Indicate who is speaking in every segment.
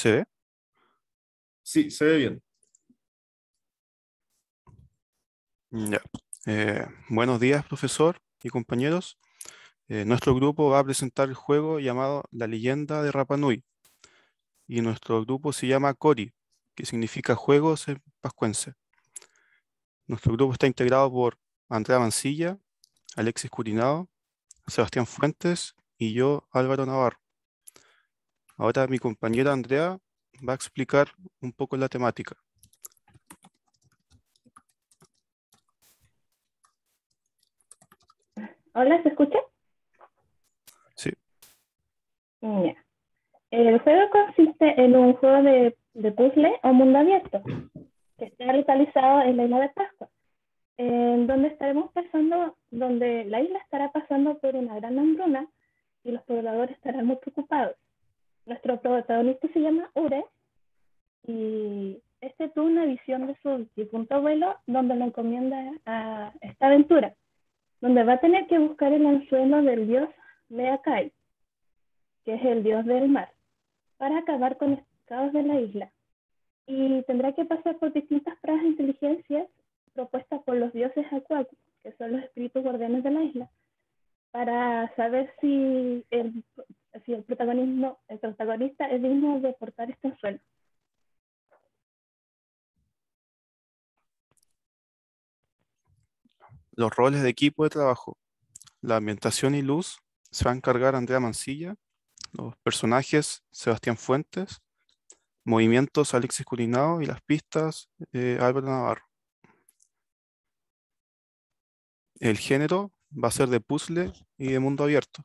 Speaker 1: ¿Se ve? Sí, se ve bien. Eh, buenos días, profesor y compañeros. Eh, nuestro grupo va a presentar el juego llamado La leyenda de Rapanui. Y nuestro grupo se llama Cori, que significa Juegos en Pascuense. Nuestro grupo está integrado por Andrea Mancilla, Alexis Curinado, Sebastián Fuentes y yo, Álvaro Navarro. Ahora mi compañera Andrea va a explicar un poco la temática.
Speaker 2: Hola, ¿se escucha? Sí. El juego consiste en un juego de,
Speaker 3: puzzle o
Speaker 2: mundo abierto
Speaker 3: que está localizado en la isla de Pascua, en donde estaremos pasando, donde la isla estará pasando por una gran hambruna y los pobladores estarán muy preocupados. Nuestro protagonista se llama Ure y este tuvo una visión de su difunto abuelo donde lo encomienda a esta aventura, donde va a tener que buscar el anzuelo del dios Meakai, que es el dios del mar, para acabar con el caos de la isla. Y tendrá que pasar por distintas pruebas de inteligencias propuestas por los dioses Akuaku, que son los espíritus guardianes de la isla, para saber si el
Speaker 2: si el protagonismo, el protagonista es digno de portar este suelo.
Speaker 1: Los roles de equipo de trabajo, la ambientación y luz se va a encargar Andrea Mancilla, los personajes Sebastián Fuentes, movimientos Alexis Curinao y las pistas eh, Álvaro Navarro. El género va a ser de puzzle y de mundo abierto.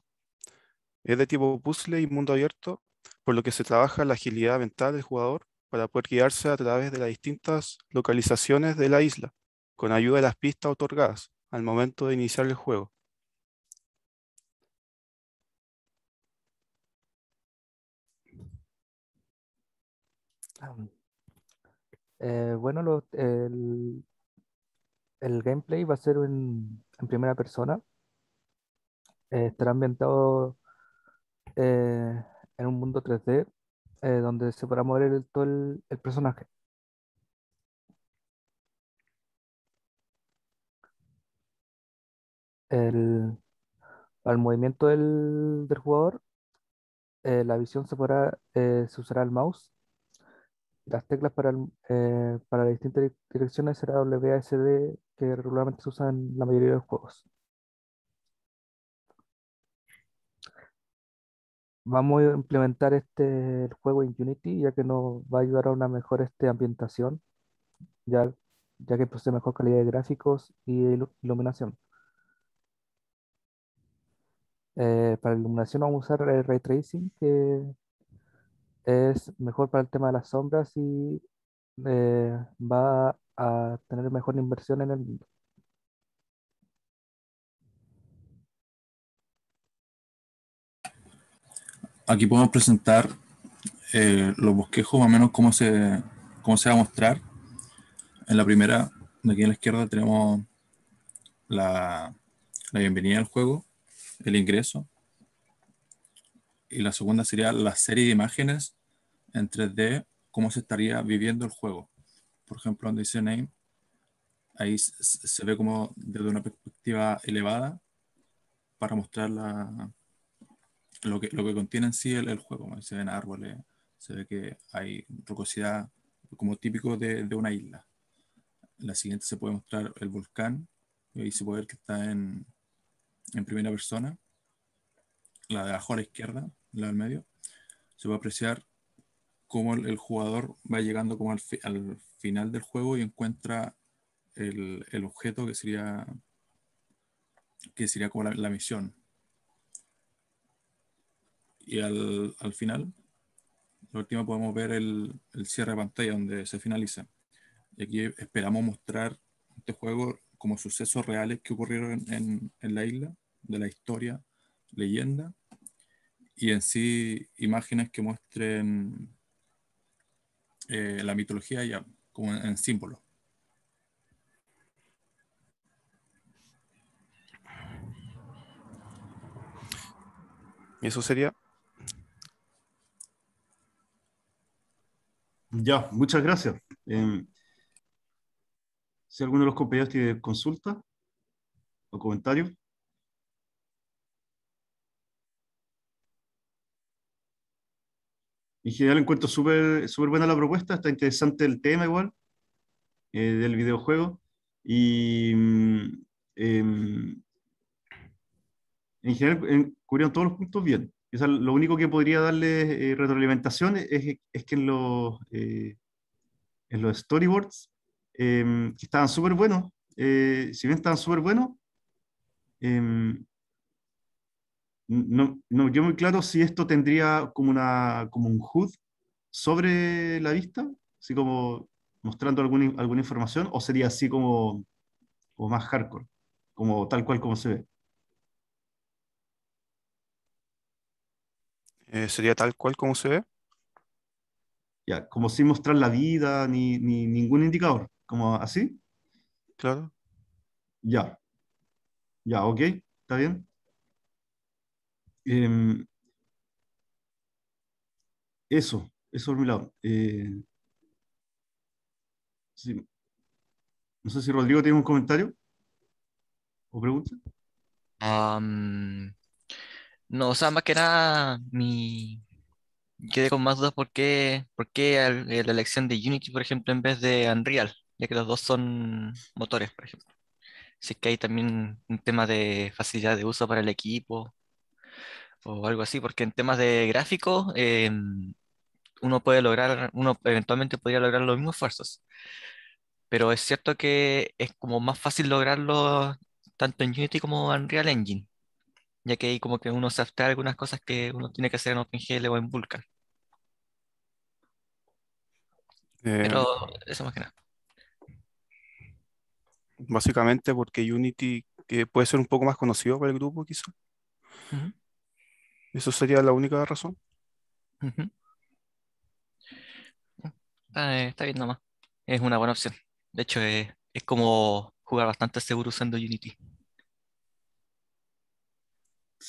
Speaker 1: Es de tipo puzzle y mundo abierto, por lo que se trabaja la agilidad mental del jugador para poder guiarse a través de las distintas localizaciones de la isla, con ayuda de las pistas otorgadas al momento de iniciar el juego.
Speaker 4: Eh, bueno, el, gameplay va a ser en, primera persona. Eh, estará ambientado eh, en un mundo 3D eh, donde se podrá mover todo el, personaje. El, al movimiento del, jugador, eh, la visión se, podrá, se usará el mouse. Las teclas para, para las distintas direcciones será WASD que regularmente se usan en la mayoría de los juegos. vamos a implementar este el juego en Unity, ya que nos va a ayudar a una mejor este, ambientación, ya, ya que posee mejor calidad de gráficos y iluminación. Eh, para la iluminación vamos a usar el ray tracing, que es mejor para el tema de las sombras y eh, va a tener mejor inversión en el mundo.
Speaker 5: aquí podemos presentar eh, los bosquejos, más o menos cómo se, cómo se va a mostrar. En la primera, de aquí en la izquierda, tenemos la, la bienvenida al juego, el ingreso. Y la segunda sería la serie de imágenes en 3D, cómo se estaría viviendo el juego. Por ejemplo, donde dice Name, ahí se ve como desde una perspectiva elevada para mostrar la, lo que, lo que contiene en sí el, juego. Se ven árboles, se ve que hay rocosidad como típico de, una isla. La siguiente se puede mostrar el volcán, y se puede ver que está en, primera persona. La de abajo a la izquierda, la del medio, se puede apreciar cómo el, jugador va llegando como al, final del juego y encuentra el, objeto que sería que sería como la misión, y al, al final, lo último podemos ver el, cierre de pantalla donde se finaliza. Y aquí esperamos mostrar este juego como sucesos reales que ocurrieron en, en, la isla, de la historia, leyenda, y en sí imágenes que muestren eh, la mitología ya como en, símbolo.
Speaker 1: eso sería? Ya,
Speaker 6: muchas gracias. Em, si alguno de los compañeros tiene consulta o comentario, En general encuentro súper buena la propuesta, está interesante el tema igual, eh, del videojuego. Y mm, em, en general cubrieron todos los puntos bien lo único que podría darle eh, retroalimentación es, que en los, eh, en los storyboards, que em, estaban súper buenos, eh, si bien estaban súper buenos, em, no, no yo muy claro si esto tendría como, una, como un HUD sobre la vista, así como mostrando alguna, alguna información, o sería así como, como más hardcore, como tal cual como se ve. Eh, ¿Sería tal cual como se ve? Ya, como sin mostrar la vida ni, ningún indicador, como así. Claro. Ya. Ya, ok, está bien. Em, eso, eso por mi lado. Eh, no sé si Rodrigo tiene un comentario o pregunta. No, o sea, más que
Speaker 7: nada, mi... quedé con más dudas por qué, eh, la elección de Unity, por ejemplo, en vez de Unreal, ya que los dos son motores, por ejemplo. Así que hay también un tema de facilidad de uso para el equipo o algo así, porque en temas de gráfico, eh, uno puede lograr, uno eventualmente podría lograr los mismos esfuerzos. Pero es cierto que es como más fácil lograrlo tanto en Unity como en Unreal Engine ya que ahí como que uno se abstrae algunas cosas que uno tiene que hacer en OpenGL o en Vulkan.
Speaker 1: Eh, Pero eso más que nada. Básicamente porque Unity que puede ser un poco más conocido para el grupo, quizá. Eso sería la única razón.
Speaker 8: está
Speaker 7: bien nomás. Es una buena opción. De hecho, es como jugar bastante seguro usando
Speaker 6: Unity.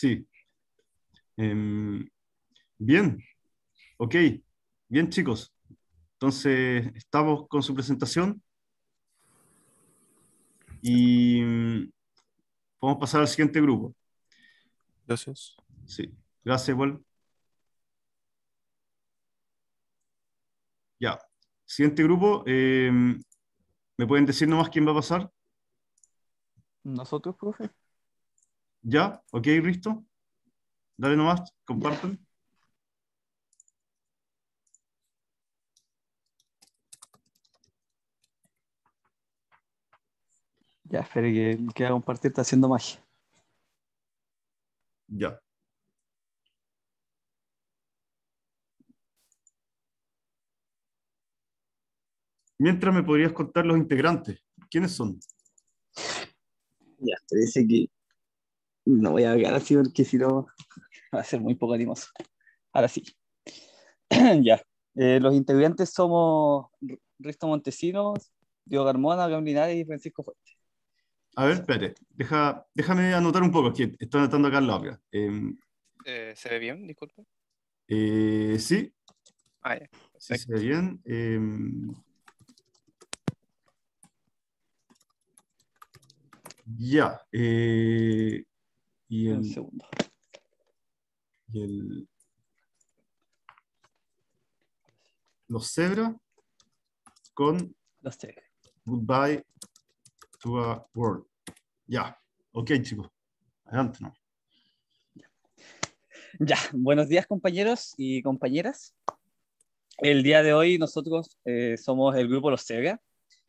Speaker 6: Sí. Em, bien. Ok. Bien, chicos. Entonces, estamos con su presentación. Y podemos em, pasar al siguiente grupo. Gracias. Sí. Gracias, Paul. Ya. Siguiente grupo. Em, ¿Me pueden decir nomás quién va a pasar?
Speaker 9: Nosotros, profe.
Speaker 6: ¿Ya? ¿Ok? ¿Listo? Dale nomás, compartan.
Speaker 9: Ya, espere que queda compartir está haciendo magia.
Speaker 6: Ya. Mientras me podrías contar los integrantes. ¿Quiénes son? Ya, parece que no voy a agregar así porque si no va a ser muy poco
Speaker 9: animoso. Ahora sí. ya. Eh, los integrantes somos Risto Montesinos, Diego Garmona, Gabriel Linares y Francisco fuerte
Speaker 6: A ver, espérate, déjame anotar un poco, que estoy anotando acá en la obra. Em,
Speaker 10: eh, ¿Se ve bien? Disculpe.
Speaker 6: Eh, sí. Ah, ya. Sí, se ve bien. Em, ya. Y el, segundo. Y el, los Zebra con los Goodbye to a World. Ya, ok chicos, adelante. ¿no?
Speaker 9: Ya, buenos días compañeros y compañeras. El día de hoy nosotros eh, somos el grupo Los Zebra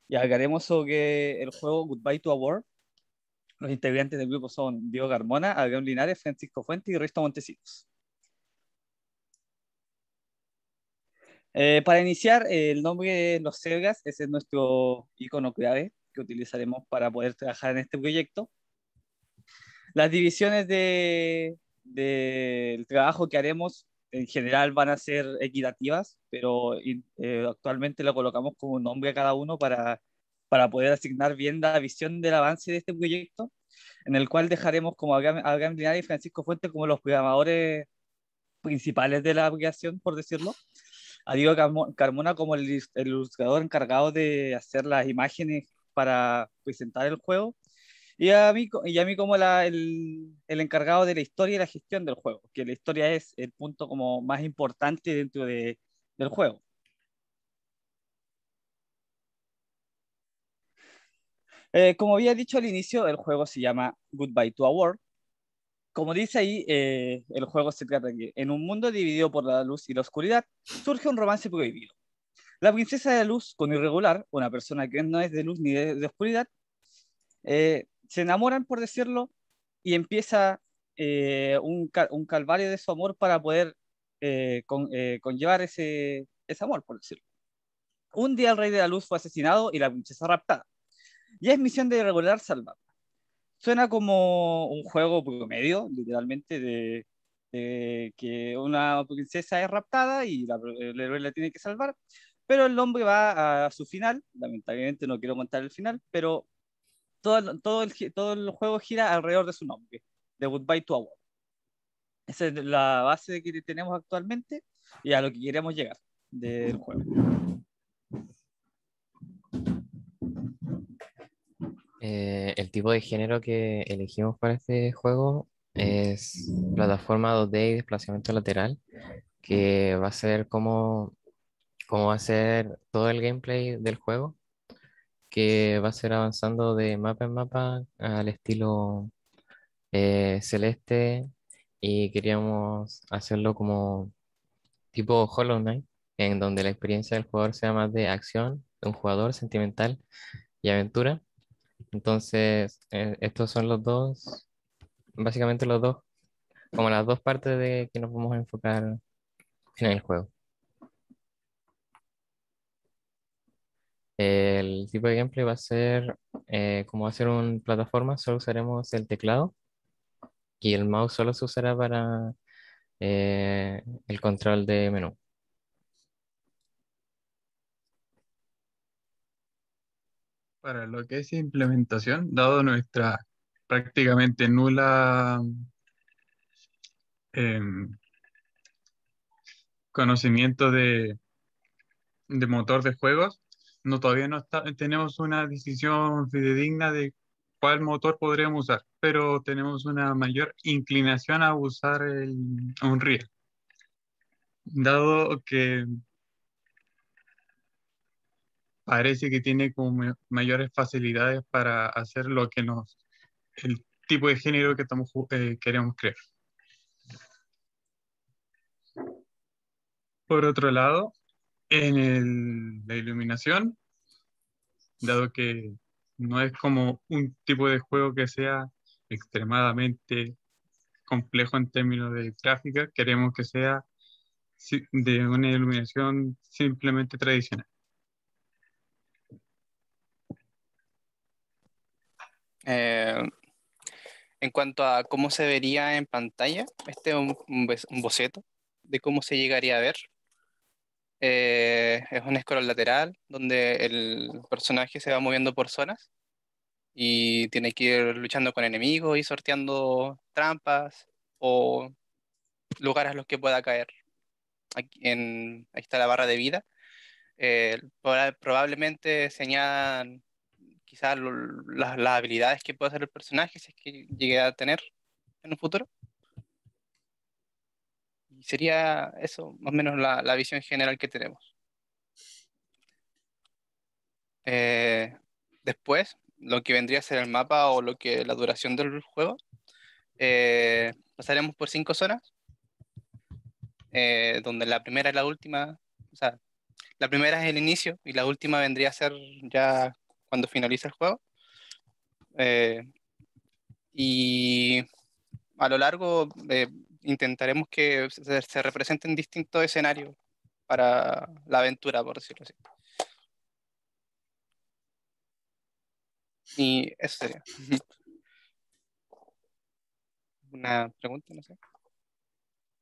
Speaker 9: y hablaremos sobre el juego Goodbye to a World los integrantes del grupo son Diego Garmona, Adrián Linares, Francisco Fuente y Risto Montesinos. Eh, para iniciar, el nombre de los Cergas, ese es nuestro icono clave que utilizaremos para poder trabajar en este proyecto. Las divisiones del de, trabajo que haremos en general van a ser equitativas, pero eh, actualmente lo colocamos con un nombre a cada uno para para poder asignar bien la visión del avance de este proyecto, en el cual dejaremos como a Abraham Linares y Francisco Fuente como los programadores principales de la aplicación, por decirlo, a Diego Carmona como el, ilustrador encargado de hacer las imágenes para presentar el juego, y a mí, y a mí como el, encargado de la historia y la gestión del juego, que la historia es el punto como más importante dentro del juego. Eh, como había dicho al inicio, el juego se llama Goodbye to a World. Como dice ahí, eh, el juego se trata de que en un mundo dividido por la luz y la oscuridad surge un romance prohibido. La princesa de la luz con Irregular, una persona que no es de luz ni de, oscuridad, eh, se enamoran, por decirlo, y empieza un, calvario de su amor para poder con, conllevar ese, ese amor, por decirlo. Un día el rey de la luz fue asesinado y la princesa raptada y es misión de regular salvarla. Suena como un juego promedio, literalmente, de, que una princesa es raptada y el héroe la tiene que salvar, pero el hombre va a su final, lamentablemente no quiero contar el final, pero todo, todo, el, todo el juego gira alrededor de su nombre, de Goodbye to Award. Esa es la base que tenemos actualmente y a lo que queremos llegar del juego.
Speaker 8: Eh, el tipo de género que elegimos para este juego es plataforma 2D y desplazamiento lateral, que va a ser como, como va a ser todo el gameplay del juego, que va a ser avanzando de mapa en mapa al estilo eh, celeste y queríamos hacerlo como tipo Hollow Knight, en donde la experiencia del jugador sea más de acción, de un jugador sentimental y aventura entonces, eh, estos son los dos, básicamente los dos, como las dos partes de que nos vamos a enfocar en el juego. El tipo de gameplay va a ser, eh, como va a ser una plataforma, solo usaremos el teclado y el mouse solo se usará para eh, el control de menú.
Speaker 11: para lo que es implementación, dado nuestra prácticamente nula em, conocimiento de, motor de juegos, no, todavía no tenemos una decisión fidedigna de cuál motor podríamos usar, pero tenemos una mayor inclinación a usar un RIA. Dado que parece que tiene como mayores facilidades para hacer lo que nos, el tipo de género que eh, queremos crear. Por otro lado, en la iluminación, dado que no es como un tipo de juego que sea extremadamente complejo en términos de gráfica, queremos que sea de una iluminación simplemente tradicional.
Speaker 10: Eh, en cuanto a cómo se vería en pantalla, este es un, boceto de cómo se llegaría a ver. Eh, es un scroll lateral donde el personaje se va moviendo por zonas y tiene que ir luchando con enemigos y sorteando trampas o lugares a los que pueda caer. en, ahí está la barra de vida. Eh, probablemente señalan las, habilidades que pueda hacer el personaje, si es que llegue a tener en un futuro. Y sería eso, más o menos la, visión general que tenemos. Eh, después, lo que vendría a ser el mapa o lo que la duración del juego, eh, pasaremos por cinco zonas, eh, donde la primera y la última, o sea, la primera es el inicio y la última vendría a ser ya cuando finaliza el juego. Eh, y a lo largo eh, intentaremos que se, represente representen distintos escenarios para la aventura, por decirlo así. Y eso sería. Una pregunta, no sé.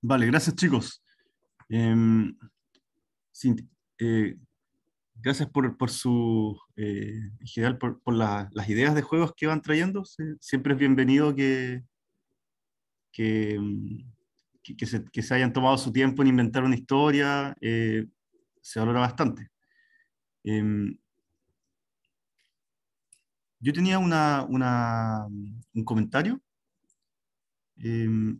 Speaker 6: Vale, gracias chicos. Em, eh, gracias por, su, eh, general, por, las ideas de juegos que van trayendo. Siempre es bienvenido que, que, mm, que, se, hayan tomado su tiempo en inventar una historia. Eh, se valora bastante. Em, yo tenía un comentario em,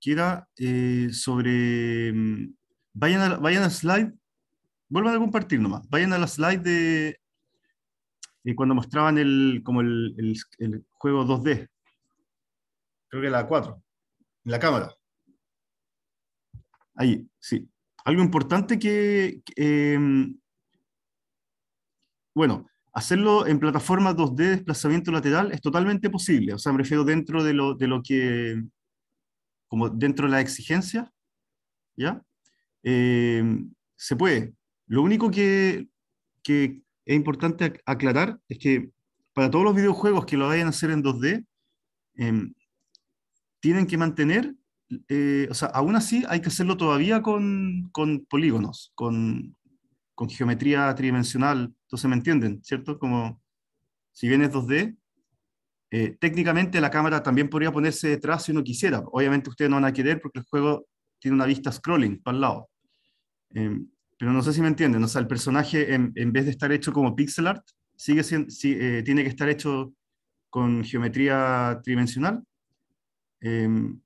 Speaker 6: que era eh, sobre... Mm, vayan, vayan al slide vuelvan a compartir nomás. Vayan a la slide de eh, cuando mostraban el, como el, juego 2D. Creo que la 4, en la cámara. Ahí, sí. Algo importante que, em, bueno, hacerlo en plataforma 2D de desplazamiento lateral es totalmente posible. O sea, me refiero dentro de lo, de lo que, como dentro de la exigencia, ¿ya? Em, se puede, lo único que, es importante aclarar es que para todos los videojuegos que lo vayan a hacer en 2D, em, tienen que mantener, eh, o sea, aún así hay que hacerlo todavía con, polígonos, con, geometría tridimensional, entonces me entienden, ¿cierto? Como si bien es 2D, eh, técnicamente la cámara también podría ponerse detrás si uno quisiera. Obviamente ustedes no van a querer porque el juego tiene una vista scrolling para el lado. Em, pero no sé si me entienden, o sea, el personaje en, en vez de estar hecho como pixel art, sigue si, eh, tiene que estar hecho con geometría tridimensional. Em,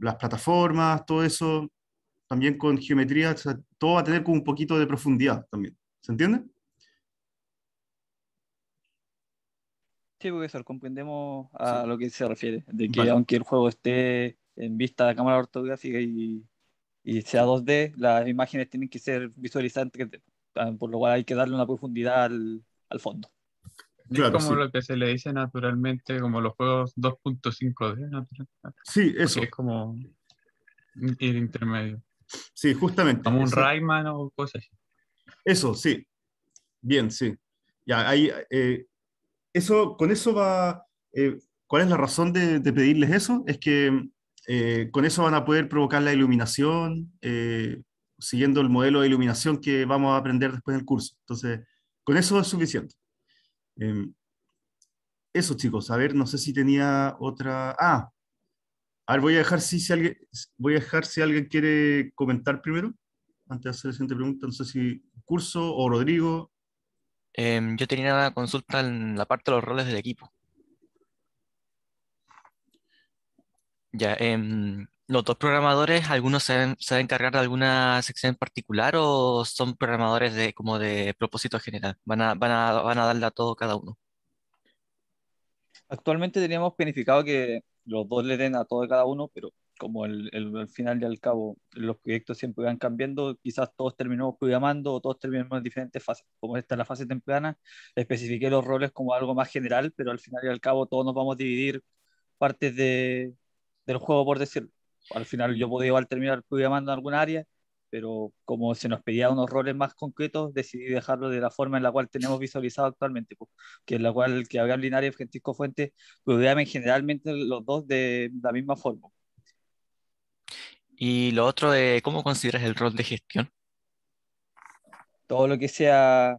Speaker 6: las plataformas, todo eso, también con geometría, todo va a tener como un poquito de profundidad también. ¿Se entiende?
Speaker 9: Sí, porque eso, comprendemos a lo que se refiere, de que aunque el juego esté en vista de cámara ortográfica y y sea 2D, las imágenes tienen que ser visualizantes, ah, por lo cual hay que darle una profundidad al, al fondo. Claro, es como lo
Speaker 11: que se le dice naturalmente, como los juegos 2.5D. Ah, sí, eso. es como
Speaker 6: el intermedio. Sí, justamente. Como un
Speaker 11: Rayman o cosas así.
Speaker 6: Eso, sí. Bien, sí. Ya, ahí, eh, eso, con eso va... Eh, ¿Cuál es la razón de, de pedirles eso? Es que eh, con eso van a poder provocar la iluminación, eh, siguiendo el modelo de iluminación que vamos a aprender después del curso. Entonces, con eso es suficiente. Em, eso, chicos. A ver, no sé si tenía otra... Ah, a voy a dejar si, si, alguien, voy a dejar si alguien quiere comentar primero, antes de hacer la siguiente pregunta. No sé si curso o Rodrigo.
Speaker 7: Em, yo tenía una consulta en la parte de los roles del equipo. Ya, em, los dos programadores, ¿algunos se van a encargar de alguna sección en particular o son programadores de como de propósito general? Van a, darle a todo cada uno.
Speaker 9: Actualmente teníamos planificado que los dos le den a todo cada uno, pero como el, final y al cabo los proyectos siempre van cambiando, quizás todos terminamos programando o todos terminamos en diferentes fases. Como esta es la fase temprana, especifiqué los roles como algo más general, pero al final y al cabo todos nos vamos a dividir partes de, del juego, por decirlo. Al final yo podía al terminar programando en alguna área, pero como se nos pedía unos roles más concretos, decidí dejarlo de la forma en la cual tenemos visualizado actualmente, pues, que es la cual que había Linares y Francisco Fuentes llamen generalmente los dos de la misma forma.
Speaker 7: Y lo otro, de, ¿cómo consideras el rol de gestión?
Speaker 9: Todo lo que sea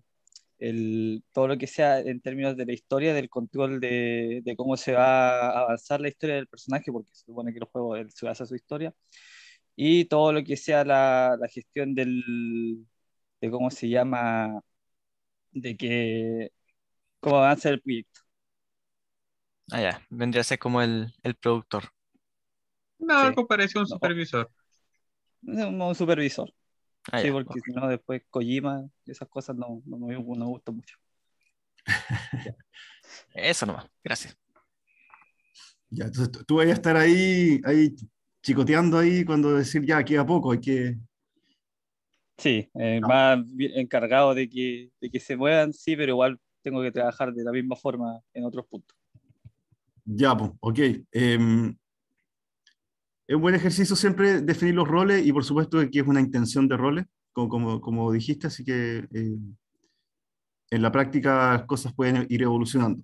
Speaker 9: el, todo lo que sea en términos de la historia, del control de, de, cómo se va a avanzar la historia del personaje, porque se supone que el juego se basa su historia, y todo lo que sea la, la, gestión del, de cómo se llama, de que, cómo avanza el proyecto.
Speaker 7: Ah, ya, vendría a ser como el, el productor.
Speaker 9: No, algo parecido a un supervisor. un supervisor. Ah, sí, porque si no, después Kojima, esas cosas no, no, me gustan mucho.
Speaker 6: Eso nomás, gracias. Ya, entonces tú vas a estar ahí, ahí chicoteando ahí cuando decir ya, aquí a poco, hay que.
Speaker 9: Sí, eh, ah. más encargado de que, de que se muevan, sí, pero igual tengo que trabajar de la misma forma en otros puntos.
Speaker 6: Ya, pues, ok. Em, es un buen ejercicio siempre definir los roles y por supuesto que es una intención de roles, como, como, dijiste, así que eh, en la práctica las cosas pueden ir evolucionando.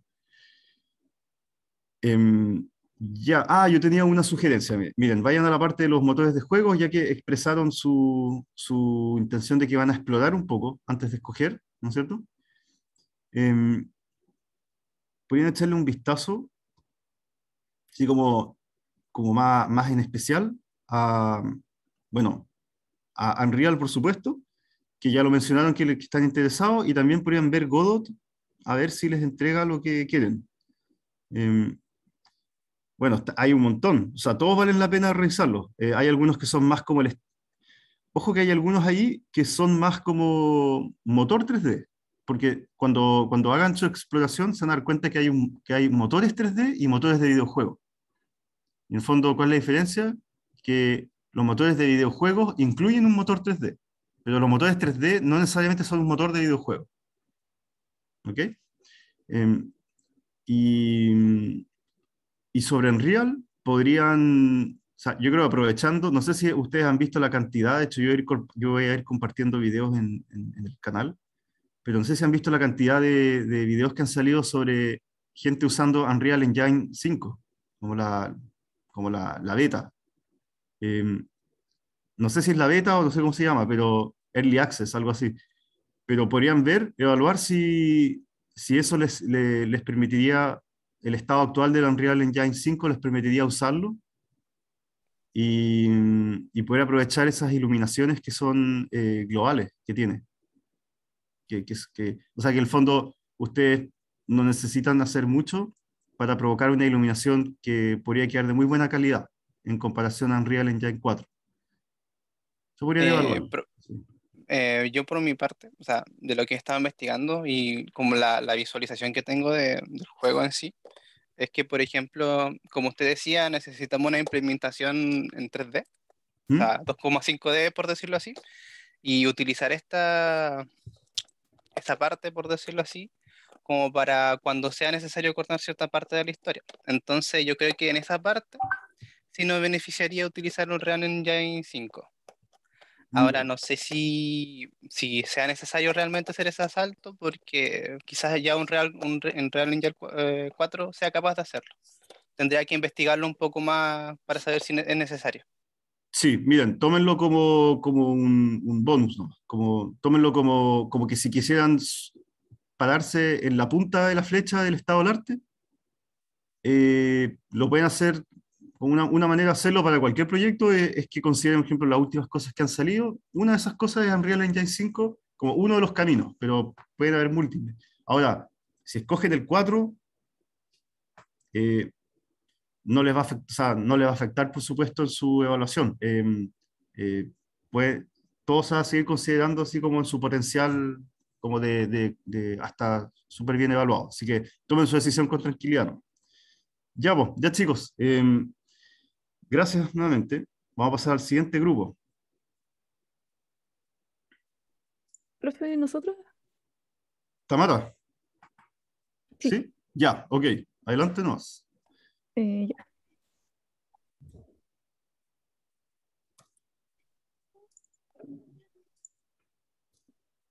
Speaker 6: Em, ya, ah, yo tenía una sugerencia. Miren, vayan a la parte de los motores de juegos, ya que expresaron su, su intención de que van a explorar un poco antes de escoger, ¿no es cierto? Pueden em, podrían echarle un vistazo, así como como más, en especial a, bueno, a Unreal, por supuesto, que ya lo mencionaron que, están interesados, y también podrían ver Godot a ver si les entrega lo que quieren. Em, bueno, hay un montón, o sea, todos valen la pena revisarlos. Eh, hay algunos que son más como el... Ojo que hay algunos ahí que son más como motor 3D, porque cuando, cuando hagan su exploración se van a dar cuenta que hay, un, que hay motores 3D y motores de videojuego en el fondo, ¿cuál es la diferencia? Que los motores de videojuegos incluyen un motor 3D, pero los motores 3D no necesariamente son un motor de videojuego. ¿Ok? Em, y, sobre Unreal podrían, o sea, yo creo aprovechando, no sé si ustedes han visto la cantidad, de hecho yo, ir, yo voy a ir compartiendo videos en, el canal, pero no sé si han visto la cantidad de, de videos que han salido sobre gente usando Unreal Engine 5, como la, como la, beta. Em, no sé si es la beta o no sé cómo se llama, pero early access, algo así. Pero podrían ver, evaluar si, eso les, permitiría, el estado actual del Unreal Engine 5 les permitiría usarlo y, poder aprovechar esas iluminaciones que son eh, globales que tiene. Que, que, que, o sea que el fondo ustedes no necesitan hacer mucho para provocar una iluminación que podría quedar de muy buena calidad en comparación a Unreal Engine 4.
Speaker 10: Eso podría eh, eh, yo por mi parte, o sea, de lo que he estado investigando y como la, visualización que tengo del juego en sí, es que, por ejemplo, como usted decía, necesitamos una implementación en 3D, 2,5D ¿Mm? por decirlo así, y utilizar esta, esta parte, por decirlo así, como para cuando sea necesario cortar cierta parte de la historia. Entonces yo creo que en esa parte sí nos beneficiaría utilizar un Real Engine 5. Ahora mm. no sé si, si sea necesario realmente hacer ese asalto porque quizás ya un Real, un, Real Engine 4 eh, sea capaz de hacerlo. Tendría que investigarlo un poco más para saber si es necesario.
Speaker 6: Sí, miren, tómenlo como, como un, bonus, como, tómenlo como, como que si quisieran pararse en la punta de la flecha del estado del arte, eh, lo pueden hacer, una, una manera de hacerlo para cualquier proyecto eh, es, que consideren, por ejemplo, las últimas cosas que han salido. Una de esas cosas es Unreal Engine 5 como uno de los caminos, pero pueden haber múltiples. Ahora, si escogen el 4, eh, no, les va a afectar, no va a afectar, por supuesto, en su evaluación. Em, eh, pues, todo a seguir considerando así como en su potencial como de, de, de hasta súper bien evaluado. Así que tomen su decisión con tranquilidad. Ya, pues, ya chicos, em, gracias nuevamente. Vamos a pasar al siguiente grupo.
Speaker 2: ¿Profe, nosotros?
Speaker 6: ¿Tamara? Sí. Ya, ok. Adelante nos.
Speaker 12: Eh, ya.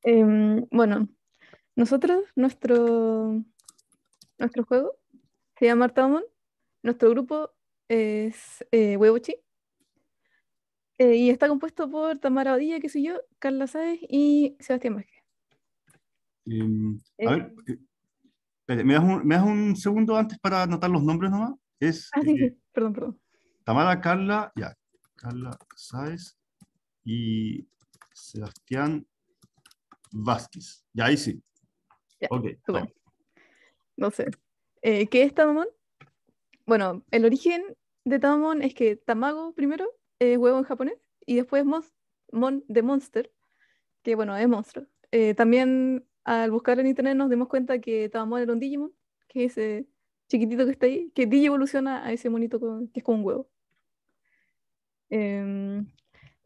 Speaker 2: Em, bueno, nosotros, nuestro, nuestro juego se llama Artamon. Nuestro grupo es eh, Huevochi. Eh, y está compuesto por Tamara Odilla, que soy yo, Carla Sáez y Sebastián Vázquez.
Speaker 6: Em, a eh, ver, eh, ¿me, das un, segundo antes para anotar los nombres nomás? Es, ah, sí,
Speaker 2: sí, perdón, perdón.
Speaker 6: Tamara, Carla, ya, Carla Sáez y Sebastián Vázquez. Ya ahí sí. ok.
Speaker 2: No sé. Eh, ¿Qué es Tamamon? Bueno, el origen de Tamamon es que Tamago primero es huevo en japonés y después mon, mon, de Monster, que bueno, es monstruo. Eh, también al buscar en internet nos dimos cuenta que Tamamon era un Digimon, que es ese chiquitito que está ahí, que Digi evoluciona a ese monito que es con un huevo. Em,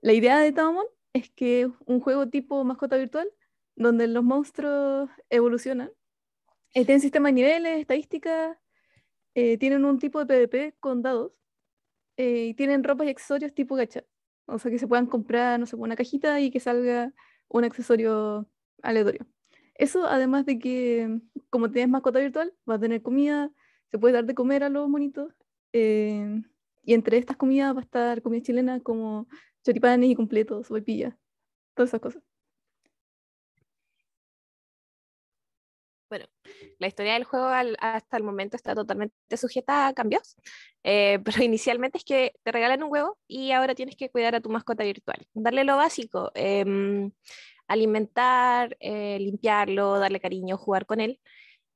Speaker 2: la idea de Tamamon es que es un juego tipo mascota virtual donde los monstruos evolucionan. Eh, tienen sistema de niveles, estadísticas, eh, tienen un tipo de PvP con dados eh, y tienen ropas y accesorios tipo gacha. O sea, que se puedan comprar, no sé, una cajita y que salga un accesorio aleatorio. Eso, además de que, como tienes mascota virtual, va a tener comida, se puede dar de comer a los monitos. Eh, y entre estas comidas va a estar comida chilena como choripanes y completos, sopaipillas, todas esas cosas.
Speaker 3: bueno, la historia del juego hasta el momento está totalmente sujeta a cambios, eh, pero inicialmente es que te regalan un huevo y ahora tienes que cuidar a tu mascota virtual, darle lo básico, em, alimentar, eh, limpiarlo, darle cariño, jugar con él.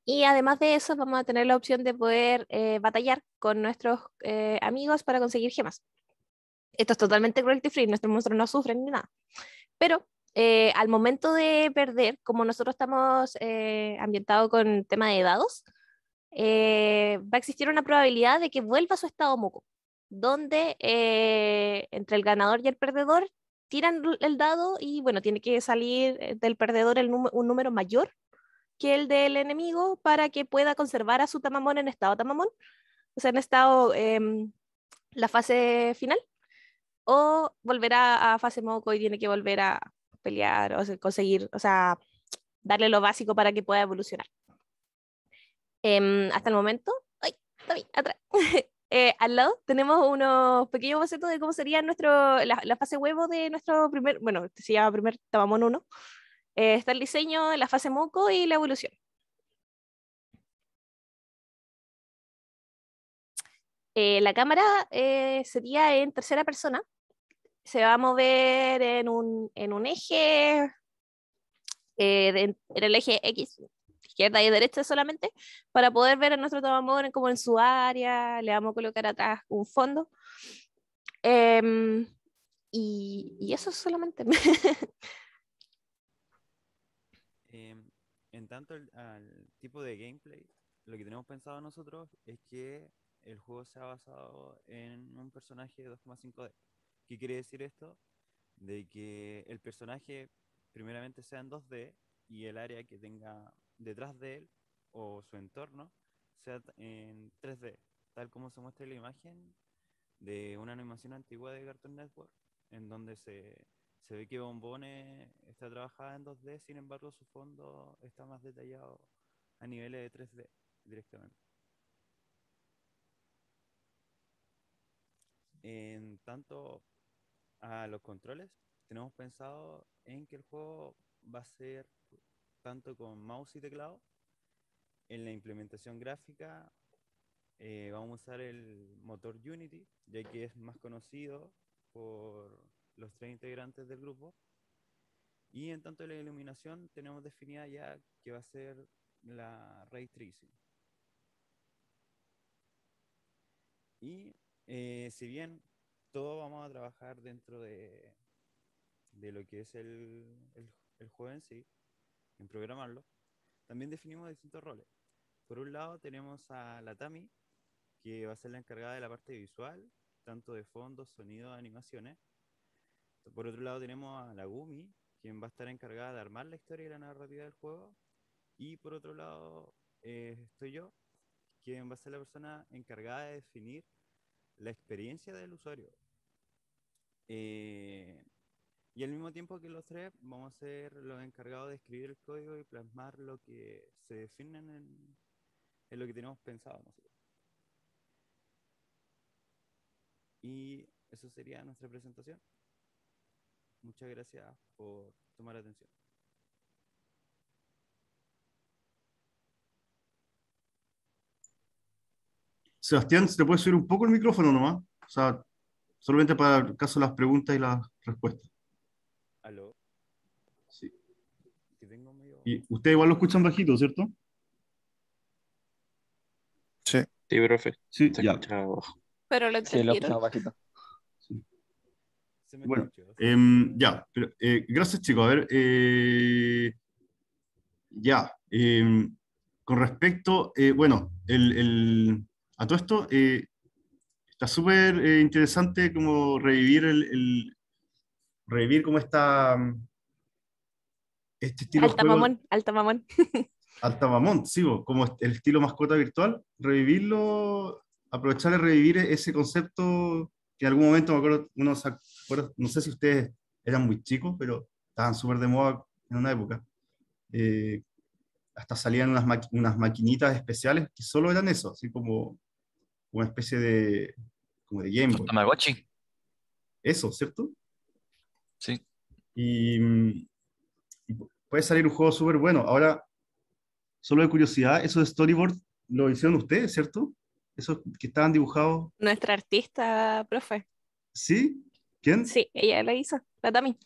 Speaker 3: Y además de eso, vamos a tener la opción de poder eh, batallar con nuestros amigos para conseguir gemas. Esto es totalmente cruelty free, nuestros monstruos no sufren ni nada. Pero eh, al momento de perder, como nosotros estamos eh, ambientados con tema de dados, eh, va a existir una probabilidad de que vuelva a su estado moco, donde entre el ganador y el perdedor tiran el dado y bueno, tiene que salir del perdedor el un número mayor que el del enemigo para que pueda conservar a su tamamón en estado tamamón, o sea, en estado em, la fase final, o volverá a fase moco y tiene que volver a, pelear, o conseguir, o sea, darle lo básico para que pueda evolucionar. Em, hasta el momento, ¡ay! Eh, al lado tenemos unos pequeños bocetos de cómo sería nuestro, la, fase huevo de nuestro primer, bueno, se llama primer Tabamón 1. Eh, está el diseño, la fase moco y la evolución. Eh, la cámara sería en tercera persona, se va a mover en un, eje, eh, en el eje X, izquierda y derecha solamente, para poder ver a nuestro tomamor como en su área, le vamos a colocar atrás un fondo. Em, y, y, eso solamente.
Speaker 13: Em, en tanto al, tipo de gameplay, lo que tenemos pensado nosotros es que el juego se ha basado en un personaje de 2,5D. ¿Qué quiere decir esto? De que el personaje primeramente sea en 2D y el área que tenga detrás de él o su entorno sea en 3D, tal como se muestra en la imagen de una animación antigua de Cartoon Network, en donde se, ve que Bombone está trabajada en 2D, sin embargo su fondo está más detallado a niveles de 3D directamente. En tanto, a los controles, tenemos pensado en que el juego va a ser tanto con mouse y teclado. En la implementación gráfica eh, vamos a usar el motor Unity, ya que es más conocido por los tres integrantes del grupo. Y en tanto la iluminación tenemos definida ya que va a ser la ray tracing. Y eh, si bien todos vamos a trabajar dentro de, lo que es el, el, juego en sí, en programarlo, también definimos distintos roles. Por un lado tenemos a la Tami, que va a ser la encargada de la parte visual, tanto de fondos, sonido, animaciones. Por otro lado tenemos a la Gumi, quien va a estar encargada de armar la historia y la narrativa del juego. Y por otro lado eh, estoy yo, quien va a ser la persona encargada de definir la experiencia del usuario, eh, y al mismo tiempo que los tres, vamos a ser los encargados de escribir el código y plasmar lo que se define en, lo que tenemos pensado Y eso sería nuestra presentación. Muchas gracias por tomar atención.
Speaker 6: Sebastián, ¿se te puede subir un poco el micrófono nomás? O solamente para el caso de las preguntas y las respuestas. ¿Aló? Sí. Y ustedes igual lo escuchan bajito, ¿cierto? Sí. Sí, profe. Sí, Se ya.
Speaker 14: Pero lo sí, lo bajito.
Speaker 6: Sí. Se me bueno, em, ya. Eh, gracias, chicos. A ver, eh, ya. Em, con respecto, eh, bueno, el, el, a todo esto, eh, Está súper eh, interesante como revivir el, revivir como esta mm, este estilo alta mamón,
Speaker 12: alta
Speaker 3: mamón.
Speaker 6: alta mamón, sí, como el estilo mascota virtual, revivirlo, aprovechar de revivir e-, ese concepto que en algún momento me acuerdo, no sé si ustedes eran muy chicos, pero estaban súper de moda en una época. Eh, hasta salían unas, unas maquinitas especiales que solo eran eso, así como una especie de, como de Game
Speaker 2: Tamagotchi.
Speaker 6: Eso, ¿cierto? Sí. Y, puede salir un juego súper bueno. Ahora, solo de curiosidad, eso de storyboard lo hicieron ustedes, ¿cierto? Esos que estaban dibujados.
Speaker 3: Nuestra artista, profe.
Speaker 6: ¿Sí? ¿Quién? Sí,
Speaker 3: ella la hizo, la Tami.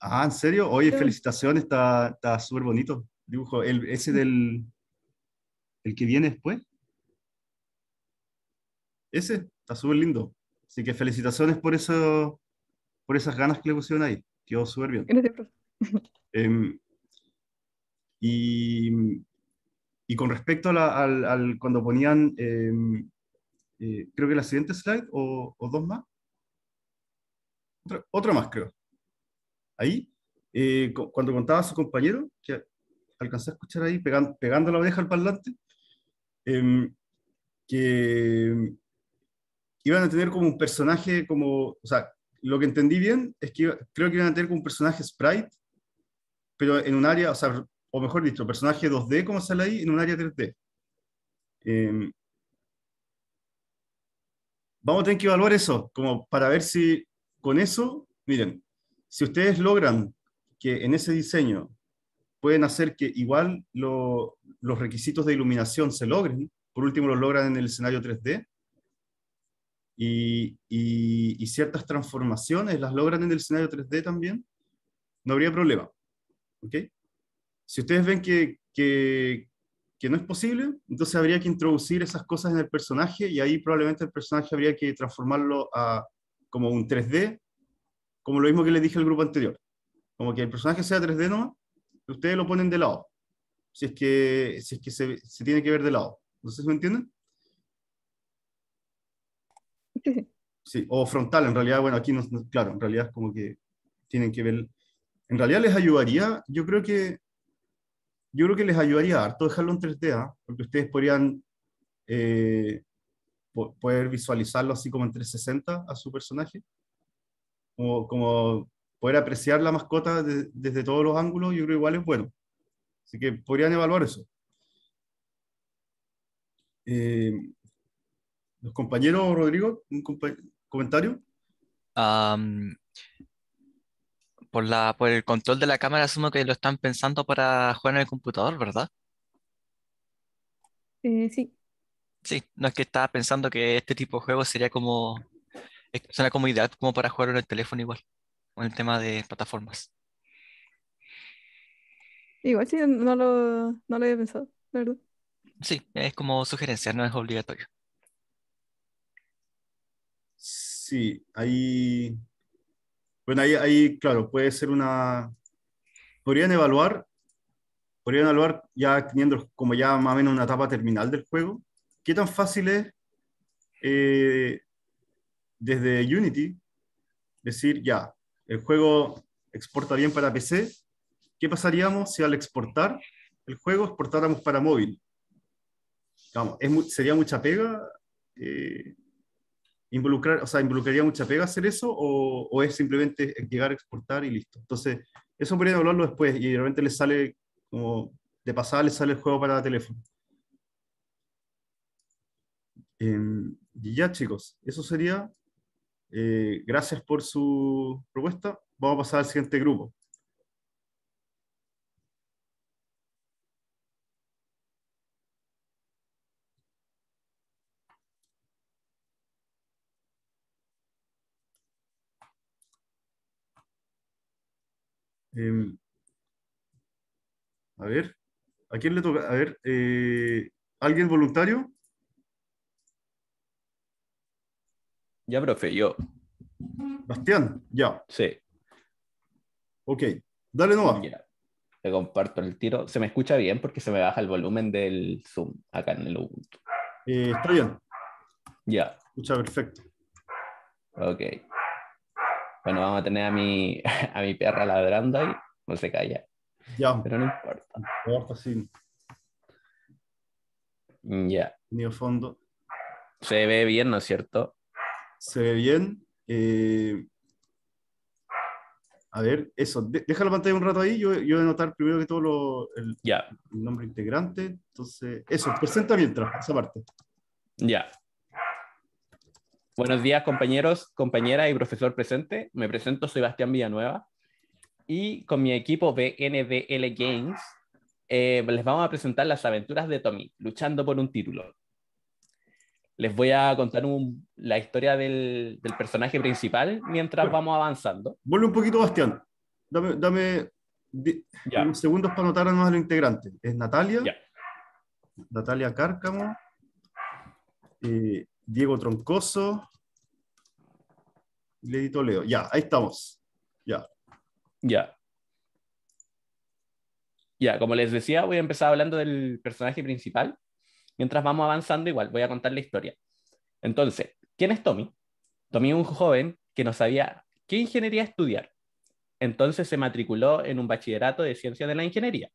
Speaker 6: Ah, ¿en serio? Oye, felicitaciones, está súper bonito. Dibujo, el, ese del. el que viene después ese está súper lindo. Así que felicitaciones por, eso, por esas ganas que le pusieron ahí. Quedó súper bien. Em, y, y, con respecto a al, al, cuando ponían, em, eh, creo que la siguiente slide o, dos más. Otra más, creo. Ahí, eh, cuando contaba a su compañero, que alcanzé a escuchar ahí, pegando, pegando la oreja al parlante, em, que iban a tener como un personaje, como, o sea, lo que entendí bien es que creo que iban a tener como un personaje sprite, pero en un área, o sea, o mejor dicho, personaje 2D, como sale ahí, en un área 3D. Em, vamos a tener que evaluar eso, como para ver si con eso, miren, si ustedes logran que en ese diseño pueden hacer que igual los requisitos de iluminación se logren, por último los logran en el escenario 3D, y, ciertas transformaciones las logran en el escenario 3D también, no habría problema. ¿Ok? Si ustedes ven que, que, no es posible, entonces habría que introducir esas cosas en el personaje y ahí probablemente el personaje habría que transformarlo a como un 3D, como lo mismo que les dije al grupo anterior. Como que el personaje sea 3D no, ustedes lo ponen de lado. Si es que, si es que se, tiene que ver de lado. ¿Entonces me entienden? Sí, o frontal, en realidad, bueno, aquí no, claro, en realidad es como que tienen que ver, en realidad les ayudaría, yo creo que, yo creo que les ayudaría harto dejarlo en 3D, ¿ah? porque ustedes podrían eh, poder visualizarlo así como en 360 a su personaje, como, como poder apreciar la mascota desde todos los ángulos, yo creo igual es bueno. Así que podrían evaluar eso. Eh, ¿Los compañeros, Rodrigo? ¿Un comentario?
Speaker 7: por, el control de la cámara asumo que lo están pensando para jugar en el computador, ¿verdad? Eh, sí. Sí, no es que estaba pensando que este tipo de juego sería como... Suena como ideal como para jugar en el teléfono igual, con el tema de plataformas.
Speaker 2: Igual sí, no lo, no lo había pensado, la verdad.
Speaker 7: Sí, es como sugerencia, no es obligatorio.
Speaker 6: Sí, ahí, bueno, ahí, claro, puede ser una, podrían evaluar, podrían evaluar ya teniendo como ya más o menos una etapa terminal del juego, qué tan fácil es eh, desde Unity decir, ya, el juego exporta bien para PC, ¿qué pasaríamos si al exportar el juego exportáramos para móvil? Vamos, sería mucha pega. Eh, involucrar, o sea, ¿involucraría mucha pega hacer eso o, es simplemente llegar a exportar y listo? Entonces, eso podría hablarlo después y realmente le sale como de pasada le sale el juego para teléfono. Em, y ya chicos, eso sería. Eh, gracias por su propuesta. Vamos a pasar al siguiente grupo.
Speaker 12: Em, a
Speaker 6: ver, ¿a quién le toca? A ver, eh, ¿alguien voluntario?
Speaker 15: Ya, profe, yo.
Speaker 6: Bastián, ya.
Speaker 15: Sí. Ok, dale nomás. Ya. Te comparto el tiro. Se me escucha bien porque se me baja el volumen del Zoom acá en el Ubuntu. Eh, está bien. Ya.
Speaker 6: Escucha perfecto.
Speaker 15: Ok. Bueno, vamos a tener a mi, a mi perra ladrando ahí. no se calla.
Speaker 6: Ya. Pero no importa. No importa, sí. Ya. el fondo. Se ve bien, ¿no es cierto? Se ve bien. Eh, a ver, eso. deja la pantalla un rato ahí. Yo, yo voy a anotar primero que todo lo, el, nombre integrante. Entonces, eso, presenta mientras, esa parte.
Speaker 15: Ya. Buenos días, compañeros, compañera y profesor presente. Me presento, soy Bastián Villanueva. Y con mi equipo BNDL Games eh, les vamos a presentar las aventuras de Tommy, luchando por un título. Les voy a contar la historia del, personaje principal mientras vamos avanzando.
Speaker 6: Vuelve un poquito, Bastián. Dame, segundos para anotar a los integrantes. Es Natalia. Natalia Cárcamo. Eh, Diego Troncoso, le leo. Ya, ahí estamos. Ya. Ya. Ya, como les
Speaker 15: decía, voy a empezar hablando del personaje principal. Mientras vamos avanzando, igual voy a contar la historia. Entonces, ¿quién es Tommy? Tommy es un joven que no sabía qué ingeniería estudiar. Entonces se matriculó en un bachillerato de ciencias de la ingeniería.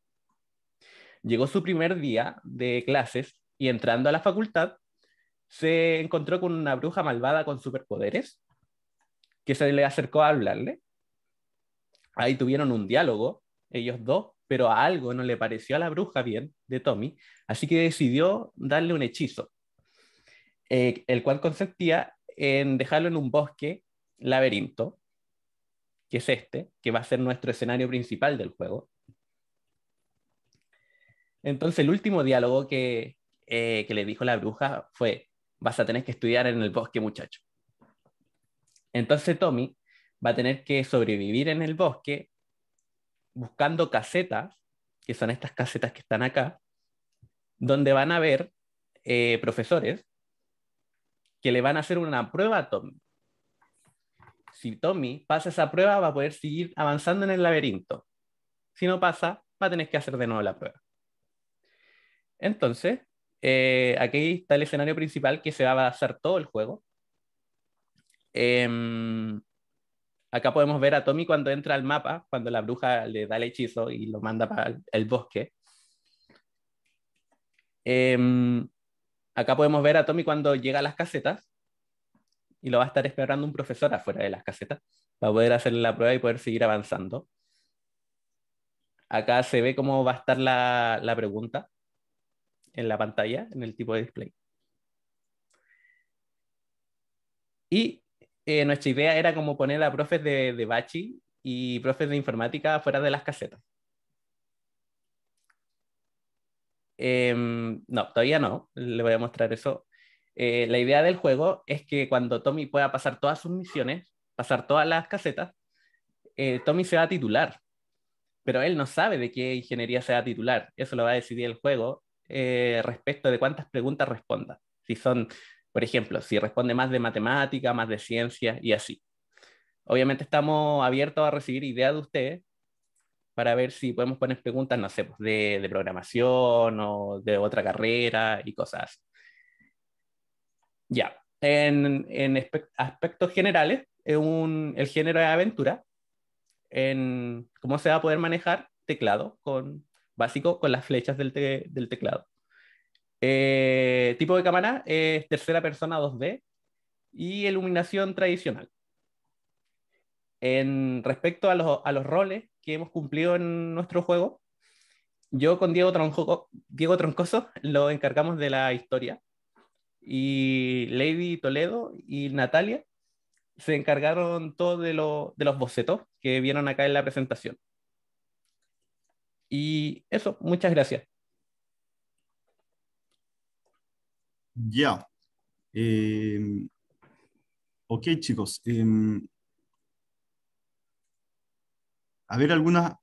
Speaker 15: Llegó su primer día de clases y entrando a la facultad, se encontró con una bruja malvada con superpoderes que se le acercó a hablarle. Ahí tuvieron un diálogo, ellos dos, pero a algo no le pareció a la bruja bien de Tommy, así que decidió darle un hechizo, eh, el cual consistía en dejarlo en un bosque laberinto, que es este, que va a ser nuestro escenario principal del juego. Entonces el último diálogo que, eh, que le dijo la bruja fue, vas a tener que estudiar en el bosque muchacho. Entonces Tommy va a tener que sobrevivir en el bosque buscando casetas, que son estas casetas que están acá, donde van a haber eh, profesores que le van a hacer una prueba a Tommy. Si Tommy pasa esa prueba, va a poder seguir avanzando en el laberinto. Si no pasa, va a tener que hacer de nuevo la prueba. Entonces, eh, aquí está el escenario principal que se va a basar todo el juego, Em, acá podemos ver a Tommy cuando entra al mapa, cuando la bruja le da el hechizo y lo manda para el bosque. Em, acá podemos ver a Tommy cuando llega a las casetas y lo va a estar esperando un profesor afuera de las casetas para poder hacerle la prueba y poder seguir avanzando. Acá se ve cómo va a estar la, la pregunta en la pantalla, en el tipo de display. Y eh, nuestra idea era como poner a profes de, bachi y profes de informática fuera de las casetas. Em, no, todavía no, le voy a mostrar eso. Eh, la idea del juego es que cuando Tommy pueda pasar todas sus misiones, pasar todas las casetas, eh, Tommy se va a titular, pero él no sabe de qué ingeniería se va a titular. Eso lo va a decidir el juego respecto de cuántas preguntas responda. Si son por ejemplo, si responde más de matemática, más de ciencia y así. Obviamente estamos abiertos a recibir ideas de ustedes para ver si podemos poner preguntas, no sé, pues, de, programación o de otra carrera y cosas así. Ya, en, aspectos generales, un, el género de aventura, en cómo se va a poder manejar teclado con básico con las flechas del teclado. Eh, tipo de cámara es tercera persona 2D y iluminación tradicional. En respecto a los, roles que hemos cumplido en nuestro juego, yo con Diego, Troncoso lo encargamos de la historia y Lady Toledo y Natalia se encargaron todo de, los bocetos que vieron acá en la presentación. Y eso, muchas gracias.
Speaker 6: Ya. Eh, ok, chicos. Em, a ver, algunas...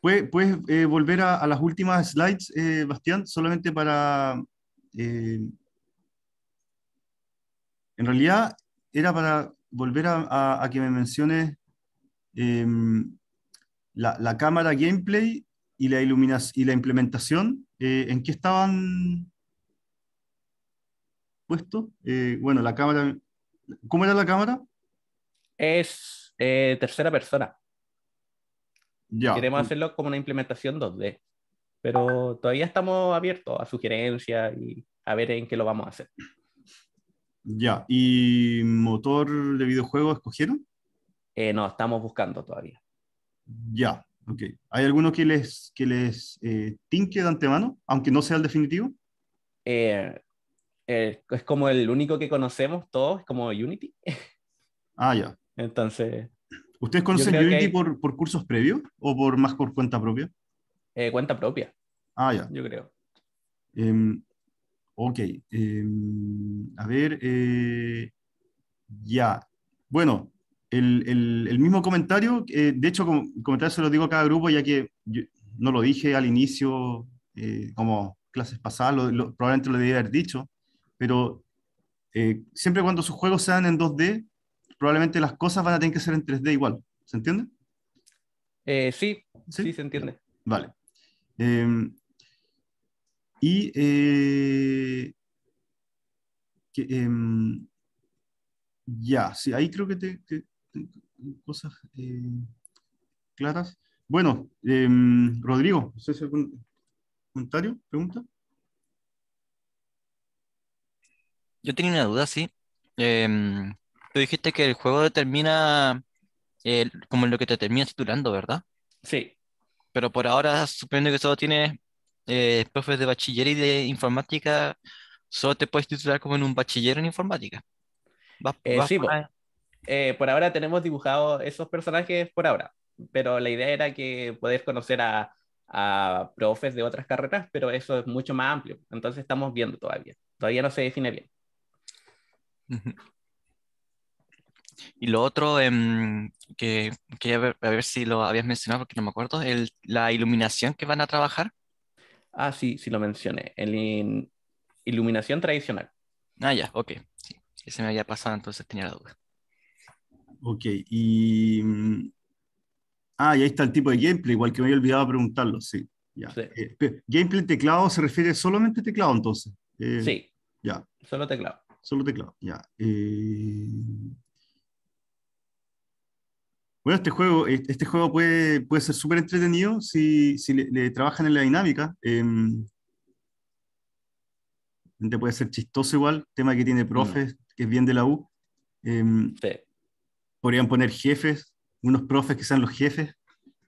Speaker 6: ¿Puedes, eh, volver a, las últimas slides, eh, Bastián? Solamente para... en realidad era para volver a, que me menciones em, la, cámara gameplay y la, y la implementación. ¿En qué estaban puesto. Eh, bueno, la cámara. ¿Cómo era la cámara? Es
Speaker 15: eh, tercera persona. Ya. Queremos mm. hacerlo como una implementación 2D. Pero todavía estamos abiertos a sugerencias y a ver en qué lo vamos a hacer.
Speaker 6: Ya. ¿Y motor de videojuego escogieron?
Speaker 15: Eh, no, estamos buscando todavía.
Speaker 6: Ya, ok. ¿Hay alguno que les, que les eh, tinque de antemano, aunque no sea el definitivo?
Speaker 15: Eh, eh, es como el único que conocemos todos, como Unity.
Speaker 6: Ah, ya. Entonces. ¿Ustedes conocen Unity por, cursos previos o por más por cuenta propia?
Speaker 15: Eh, cuenta propia. Ah, ya. Yo creo.
Speaker 6: Em, ok. Em, a ver. Eh, ya. Bueno, el, mismo comentario, de hecho, el comentario se lo digo a cada grupo, ya que no lo dije al inicio, como clases pasadas, probablemente lo debía haber dicho, pero eh, siempre cuando sus juegos sean en 2D, probablemente las cosas van a tener que ser en 3D igual. ¿Se entiende?
Speaker 15: Eh, sí, sí, se entiende.
Speaker 6: Vale. Em, y eh, em, ya, sí, ahí creo que te, cosas claras. Bueno, em, Rodrigo, hay algún comentario, pregunta?
Speaker 7: yo tenía una duda, sí. Em, tú dijiste que el juego determina como como lo que te termina titulando, ¿verdad? Sí. Pero por ahora, suponiendo que solo tienes eh, profes de bachiller y de informática, solo te puedes titular como en un bachiller en informática. ¿Vas, eh, sí,
Speaker 15: eh, por... ahora tenemos dibujados esos personajes por ahora, pero la idea era que podés conocer a, a profes de otras carreras, pero eso es mucho más amplio. Entonces estamos viendo todavía. Todavía no se define bien.
Speaker 7: Y lo otro, em, que a ver si lo habías mencionado porque no me acuerdo, la iluminación que van
Speaker 15: a trabajar. Ah, sí, sí lo mencioné. iluminación tradicional. Ah, ya, ok. Sí, se me había pasado, entonces tenía la duda.
Speaker 6: Ok, y. Mm, ah, y ahí está el tipo de gameplay, igual que me había olvidado preguntarlo, sí.
Speaker 15: Ya. Eh,
Speaker 6: gameplay teclado se refiere solamente a teclado, entonces. Eh, sí. Ya.
Speaker 15: Solo teclado. Solo teclado,
Speaker 6: ya. Eh, bueno, este juego, eh, este juego puede, ser súper entretenido si, le, trabajan en la dinámica. Em, puede ser chistoso igual, tema que tiene profes, mm. que es bien de la U. Em, sí. Podrían poner jefes, unos profes que sean los jefes,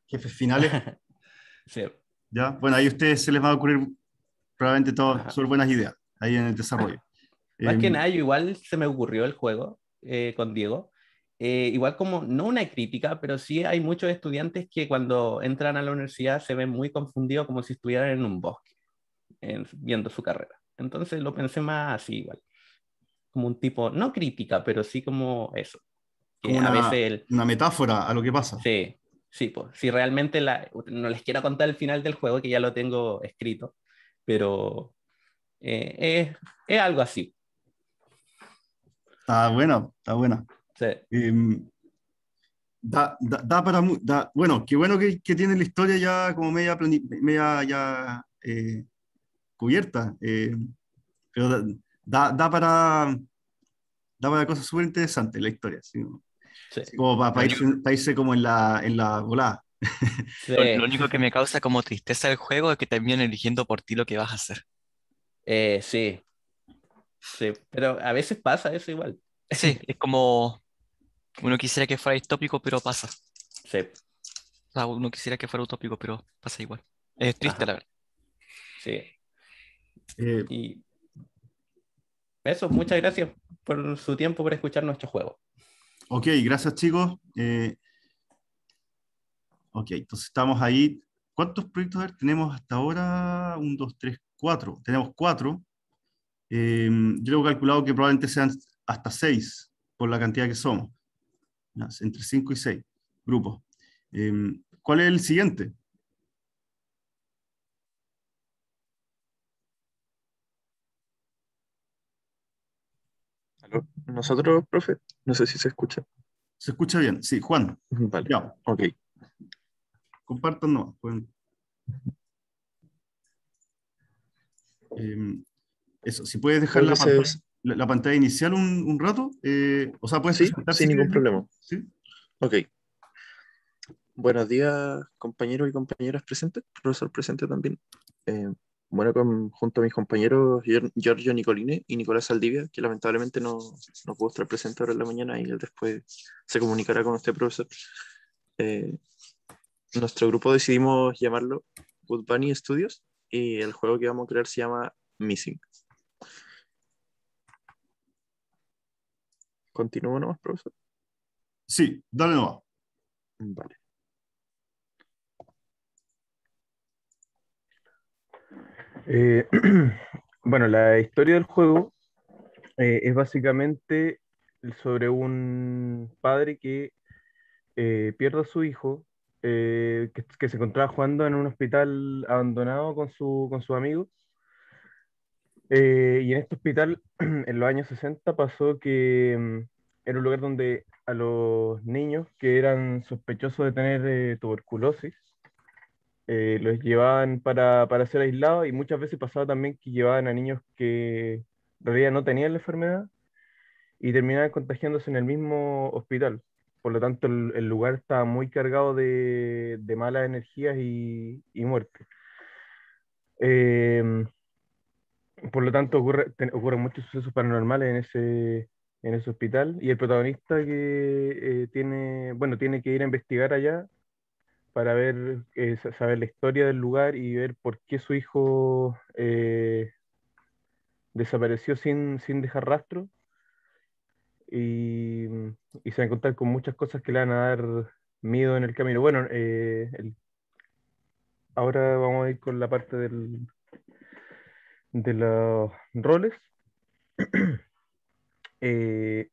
Speaker 6: jefes finales. sí. ¿Ya? Bueno, ahí a ustedes se les va a ocurrir probablemente todas súper buenas ideas ahí en el desarrollo. Más que em, nada,
Speaker 15: yo igual se me ocurrió el juego eh, con Diego. Eh, igual como, no una crítica, pero sí hay muchos estudiantes que cuando entran a la universidad se ven muy confundidos como si estuvieran en un bosque, viendo su carrera. Entonces lo pensé más así igual, como un tipo, no crítica, pero sí como eso. una, una metáfora a lo que pasa. Sí, sí, pues si realmente no les quiero contar el final del juego, que ya lo tengo escrito, pero eh, es, es, algo así.
Speaker 6: Está buena, está buena. Sí. Em, da, da, para. Da, bueno, qué bueno que, que, tiene la historia ya como media, media ya, eh, cubierta. Em, pero da, da, para. Da para cosas súper interesantes la historia. ¿sí? Como para, irse, como en la, en la volada.
Speaker 7: Sí. Lo único que me causa como tristeza del juego es que también eligiendo por ti lo que vas a hacer. Eh, sí, Sí, pero a veces pasa eso igual. Sí, es como uno quisiera que fuera distópico, pero pasa. Sí. uno quisiera que fuera utópico, pero pasa igual. Es
Speaker 15: triste, la verdad. Sí. Eh, y eso, muchas gracias por su tiempo, por escuchar nuestro juego.
Speaker 6: Ok, gracias chicos. Eh, ok, entonces estamos ahí. ¿Cuántos proyectos tenemos hasta ahora? Un, dos, tres, cuatro. Tenemos cuatro. Eh, yo he calculado que probablemente sean hasta seis, por la cantidad que somos. Entre cinco y seis grupos. Eh, ¿Cuál es el siguiente? ¿Nosotros, profe? No sé si se escucha. Se escucha bien, sí. Juan. Vale. Ok. Compartan, no. Eso, si puedes dejar la, pantalla, inicial un, un rato, eh, o sea, puedes... Sí, sin ningún problema. Sí. Ok. Buenos días, compañeros y compañeras presentes, profesor
Speaker 14: presente también. Eh, bueno, junto a mis compañeros Giorgio Nicolini y Nicolás Saldivia, que lamentablemente no, no pudo estar presente ahora en la mañana y él después se comunicará con usted, profesor. Eh, nuestro grupo decidimos llamarlo Good Bunny Studios y el juego que vamos a crear se llama Missing. ¿Continúo nomás, profesor?
Speaker 6: Sí, dale nomás. Vale.
Speaker 16: Eh, bueno, la historia del juego eh, es básicamente sobre un padre que eh, pierde a su hijo, que, se encontraba jugando en un hospital abandonado con su, con su amigo eh, y en este hospital, en los años 60, pasó que mm, era un lugar donde a los niños que eran sospechosos de tener eh, tuberculosis, eh, los llevaban para, para, ser aislados y muchas veces pasaba también que llevaban a niños que en realidad no tenían la enfermedad y terminaban contagiándose en el mismo hospital. Por lo tanto, el, lugar estaba muy cargado de, de malas energías y, y muerte. Eh, em, por lo tanto, ocurre, ocurren muchos sucesos paranormales en ese, en ese hospital y el protagonista que eh, tiene, bueno, tiene que ir a investigar allá para ver, eh, saber la historia del lugar y ver por qué su hijo eh, desapareció sin, sin dejar rastro y, se va a encontrar con muchas cosas que le van a dar miedo en el camino. Bueno, ahora vamos a ir con la parte del, de los roles. Eh,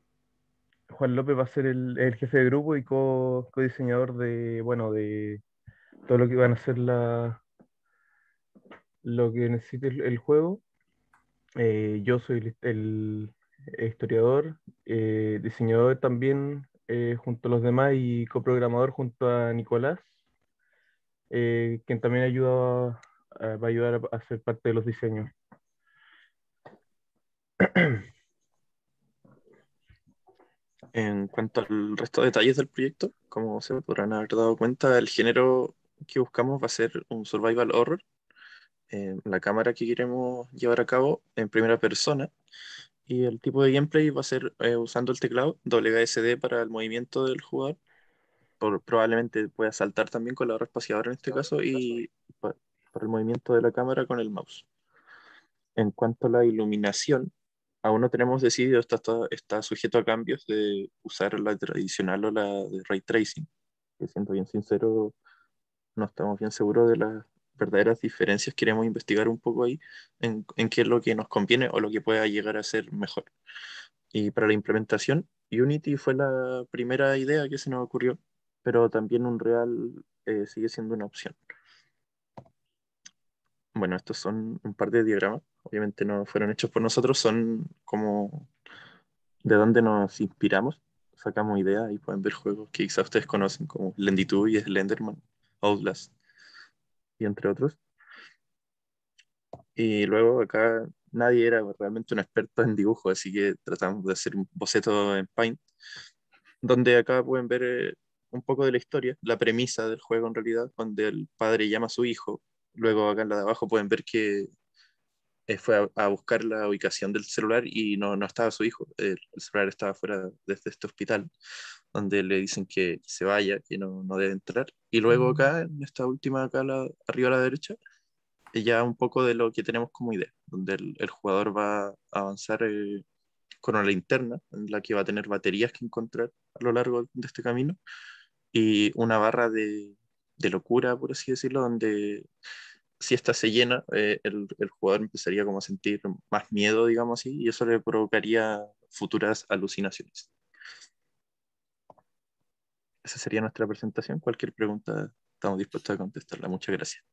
Speaker 16: Juan López va a ser el, jefe de grupo y co-diseñador de, bueno, de todo lo que van a hacer la, lo que necesite el, juego. Eh, yo soy el, historiador, eh, diseñador también junto a los demás y coprogramador junto a Nicolás, quien también ayuda, va a ayudar a, a, ser parte de los diseños.
Speaker 14: En cuanto al resto de detalles del proyecto, como se podrán haber dado cuenta, el género que buscamos va a ser un survival horror. Eh, la cámara que queremos llevar a cabo en primera persona y el tipo de gameplay va a ser eh, usando el teclado WSD para el movimiento del jugador. probablemente pueda saltar también con la barra espaciadora en este caso y para el movimiento de la cámara con el mouse. En cuanto a la iluminación, aún no tenemos decidido, está, está, sujeto a cambios de usar la tradicional o la de ray tracing. Que siendo bien sincero, no estamos bien seguros de las verdaderas diferencias. Queremos investigar un poco ahí en, qué es lo que nos conviene o lo que pueda llegar a ser mejor. Y para la implementación, Unity fue la primera idea que se nos ocurrió, pero también Unreal eh, sigue siendo una opción bueno, estos son un par de diagramas, obviamente no fueron hechos por nosotros, son como de dónde nos inspiramos, sacamos ideas y pueden ver juegos que quizá ustedes conocen como Lenditud y Slenderman, Outlast y entre otros. Y luego acá nadie era realmente un experto en dibujo, así que tratamos de hacer un boceto en Paint, donde acá pueden ver eh, un poco de la historia, la premisa del juego en realidad, donde el padre llama a su hijo Luego acá en la de abajo pueden ver que eh, fue a, buscar la ubicación del celular y no, no estaba su hijo. El, celular estaba fuera desde este hospital, donde le dicen que se vaya, que no, no debe entrar. Y luego mm. acá, en esta última, acá arriba a la derecha, eh, ya un poco de lo que tenemos como idea, donde el, jugador va a avanzar eh, con una linterna, en la que va a tener baterías que encontrar a lo largo de este camino, y una barra de, de locura, por así decirlo, donde si esta se llena, eh, el, jugador empezaría como a sentir más miedo, digamos así, y eso le provocaría futuras alucinaciones. Esa sería nuestra presentación. Cualquier pregunta estamos dispuestos a contestarla. Muchas gracias.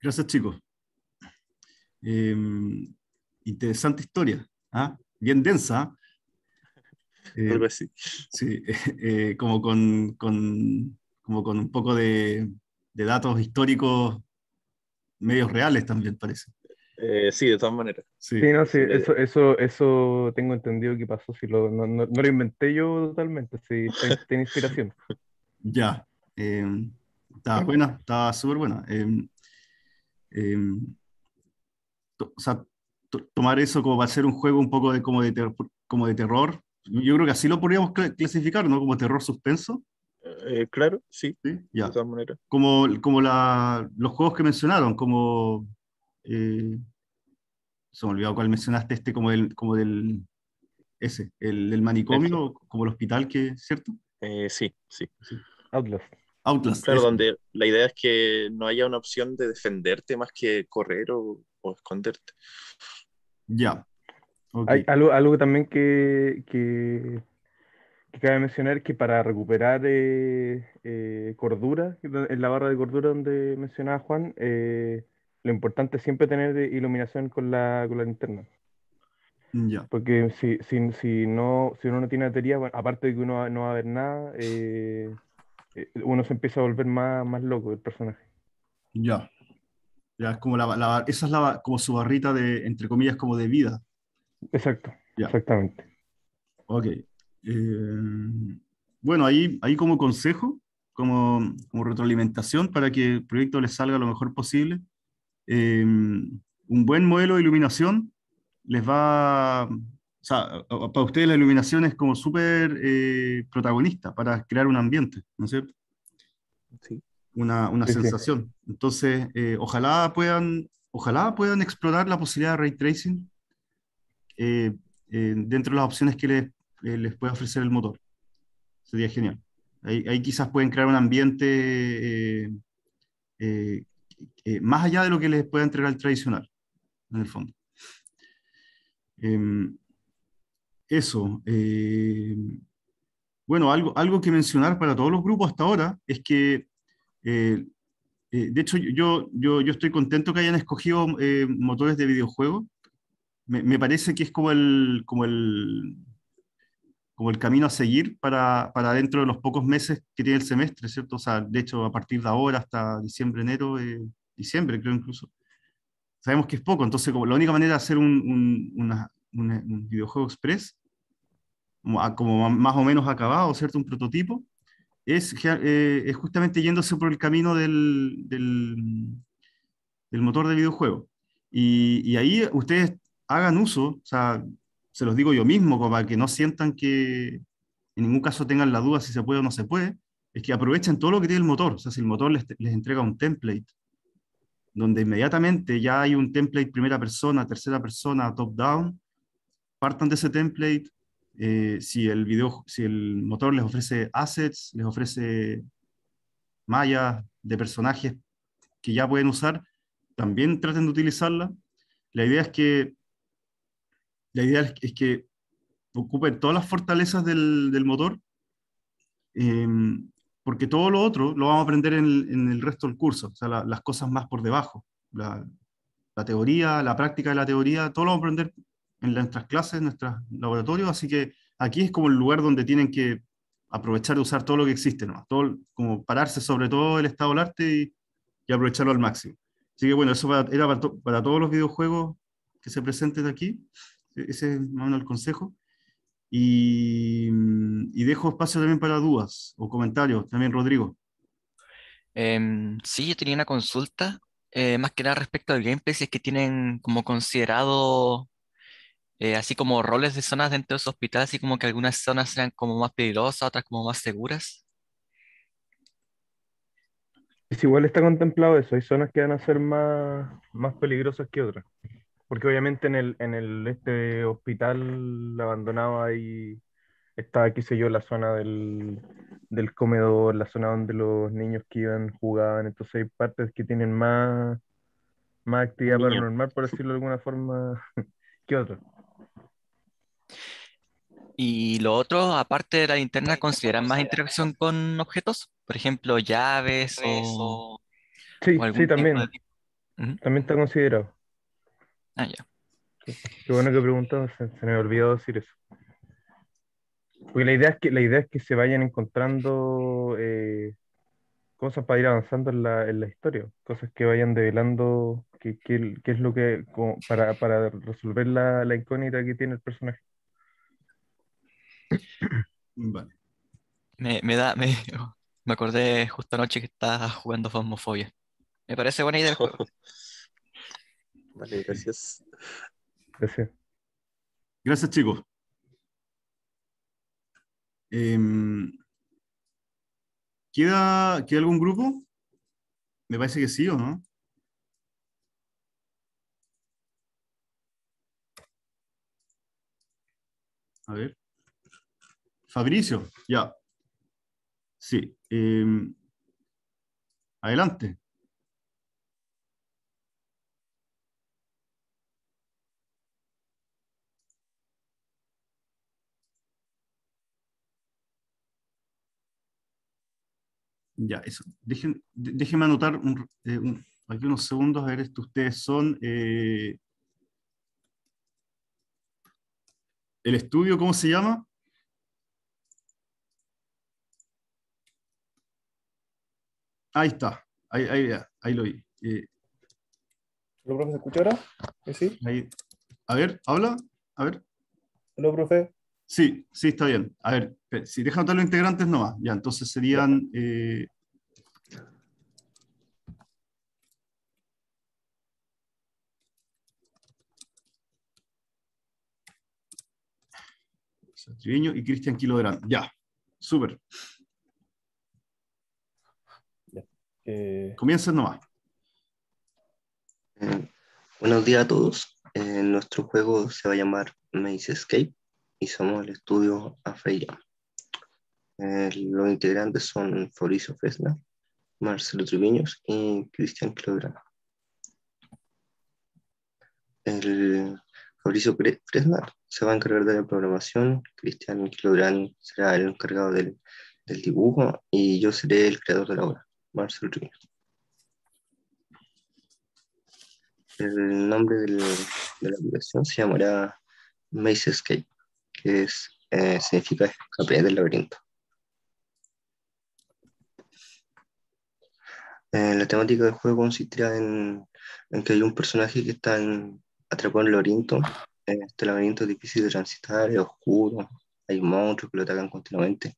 Speaker 6: Gracias, chicos. Em, interesante historia, ¿ah? bien densa. Eh, sí, eh, como con como con un poco de, datos históricos, medios reales también parece.
Speaker 14: Eh, sí, de todas maneras.
Speaker 6: Sí, no, sí, eso,
Speaker 16: eso, eso tengo entendido que pasó, si no, lo inventé yo totalmente, sí, tiene inspiración.
Speaker 6: ya, eh, está estaba buena, estaba súper buena. Eh, o sea, tomar eso como para ser un juego un poco de, como, de como de terror, yo creo que así lo podríamos clasificar, ¿no? Como terror suspenso.
Speaker 14: Eh, claro, sí, de todas maneras.
Speaker 6: Como, como los juegos que mencionaron, como... Eh, se me olvidó cuál mencionaste, este como del, como del ese, el, del manicomio, este. como el hospital, ¿cierto? Eh, sí, sí, Outlast. Outlast. Claro, donde
Speaker 14: la idea es que no haya una opción de defenderte más que correr o, esconderte. Ya.
Speaker 16: Hay algo, también que, que que Cabe mencionar que para recuperar eh, eh, cordura, en la barra de cordura donde mencionaba Juan, eh, lo importante es siempre tener iluminación con la, linterna. Ya. Porque si, si, no, si uno no tiene batería, bueno, aparte de que uno no va a ver nada, uno se empieza a volver más, loco el personaje.
Speaker 6: Ya. Ya es como la, esa es la, como su barrita de, entre comillas, como de vida. Exacto. Exactamente. Ok. Eh, bueno, ahí, ahí como consejo, como, como, retroalimentación para que el proyecto les salga lo mejor posible, eh, un buen modelo de iluminación les va, o sea, para ustedes la iluminación es como súper eh, protagonista para crear un ambiente, ¿no es Una, una sensación. Entonces, ojalá, puedan, ojalá puedan explorar la posibilidad de ray tracing dentro de las opciones que les, eh, les pueda ofrecer el motor. Sería genial. Ahí, quizás pueden crear un ambiente eh, eh, más allá de lo que les pueda entregar el tradicional, en el fondo. Em, eso. bueno, algo, algo que mencionar para todos los grupos hasta ahora es que de hecho, yo, yo, estoy contento que hayan escogido motores de videojuego. Me, parece que es como como el, como el camino a seguir para, para, dentro de los pocos meses que tiene el semestre, ¿cierto? O sea, de hecho, a partir de ahora hasta diciembre, enero, eh, diciembre creo incluso, sabemos que es poco, entonces como la única manera de hacer un, un, un videojuego express, como, como más o menos acabado, ¿cierto? Un prototipo, es, eh, es justamente yéndose por el camino del, del, del motor de videojuego. Y, y ahí ustedes hagan uso, o sea, se los digo yo mismo, para que no sientan que en ningún caso tengan la duda si se puede o no se puede, es que aprovechen todo lo que tiene el motor. O sea, si el motor les, les entrega un template, donde inmediatamente ya hay un template primera persona, tercera persona, top-down, partan de ese template. Eh, si, el video, si el motor les ofrece assets, les ofrece mallas de personajes que ya pueden usar, también traten de utilizarla. La idea es que la idea es, que ocupen todas las fortalezas del, motor, em, porque todo lo otro lo vamos a aprender en el, resto del curso, o sea, las cosas más por debajo, la, teoría, la práctica de la teoría, todo lo vamos a aprender en nuestras clases, en nuestros laboratorios, así que aquí es como el lugar donde tienen que aprovechar de usar todo lo que existe, ¿no? todo, como pararse sobre todo el estado del arte y, aprovecharlo al máximo. Así que bueno, eso era para todos los videojuegos que se presenten aquí. Ese es más o menos el consejo. Y, mm, y dejo espacio también para dudas o comentarios. También, Rodrigo. Em,
Speaker 7: sí, yo tenía una consulta, eh, más que nada respecto al gameplay, si es que tienen como considerado eh, así como roles de zonas dentro de los hospitales, así como que algunas zonas sean como más peligrosas, otras como más seguras.
Speaker 16: Es igual está contemplado eso, hay zonas que van a ser más peligrosas que otras. Porque obviamente en el, este hospital abandonado ahí estaba qué sé yo, la zona del, comedor, la zona donde los niños que iban jugaban. Entonces hay partes que tienen más, más actividad paranormal, por decirlo de alguna forma, que otro.
Speaker 7: Y lo otro, aparte de la linterna, ¿consideran más interacción con objetos? Por ejemplo, llaves o... Sí, sí, también.
Speaker 16: También está considerado. Ah, Qué, bueno que preguntas, se, me olvidó decir eso. Porque la idea es que, la idea es que se vayan encontrando eh, cosas para ir avanzando en la, historia, cosas que vayan develando es lo que, para, resolver la, incógnita
Speaker 7: que tiene el personaje.
Speaker 6: Vale. Me,
Speaker 7: da, me, acordé justo anoche que estaba jugando fosmofobia Me parece buena
Speaker 12: idea el juego. Vale, gracias. Gracias.
Speaker 6: Gracias, chicos. Em, ¿queda, algún grupo? Me parece que sí, ¿o no? A ver. Fabricio, ya. Sí. Em, adelante. Ya, eso. déjenme anotar eh, aquí unos segundos, a ver, si este, ustedes son... Eh, ¿El estudio cómo se llama? Ahí está, ahí, lo vi. Eh. ¿Lo profe se escucha ¿Sí? A ver, habla, a ver. hola profe? Sí, sí, está bien. A ver, si dejan todos los integrantes nomás, ya, entonces serían... Eh, y Cristian Quiloderán. Ya, súper. Eh...
Speaker 12: Comiencen nomás. Eh, buenos días a todos. Eh, nuestro juego se va a llamar Maze Escape y somos el estudio AFEIRA. Eh, los integrantes son Fabricio Fresna, Marcelo Triviños y Cristian Clodrano El Fabricio Fresna se va a encargar de la programación, Cristian Clodrano será el encargado del, del, dibujo y yo seré el creador de la obra, Marcelo Triviños. El nombre de la aplicación se llamará Maze Escape que es, eh, significa escapar del laberinto. Eh, la temática del juego consistirá en, que hay un personaje que está atrapado en el laberinto. Eh, este laberinto es difícil de transitar, es oscuro, hay monstruos que lo atacan continuamente.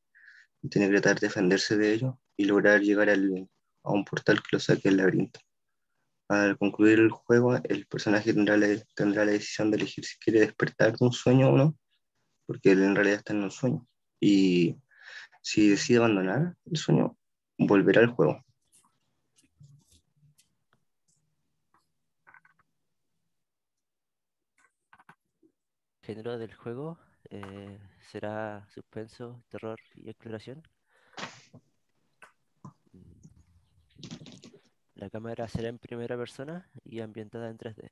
Speaker 12: Y tiene que tratar de defenderse de ellos y lograr llegar al, a un portal que lo saque del laberinto. Al concluir el juego, el personaje tendrá la decisión de elegir si quiere despertar de un sueño o no, porque él en realidad está en un sueño. Y si decide abandonar el sueño, volverá al juego. género del juego eh, será suspenso, terror y exploración. La cámara será en primera persona y ambientada en 3D.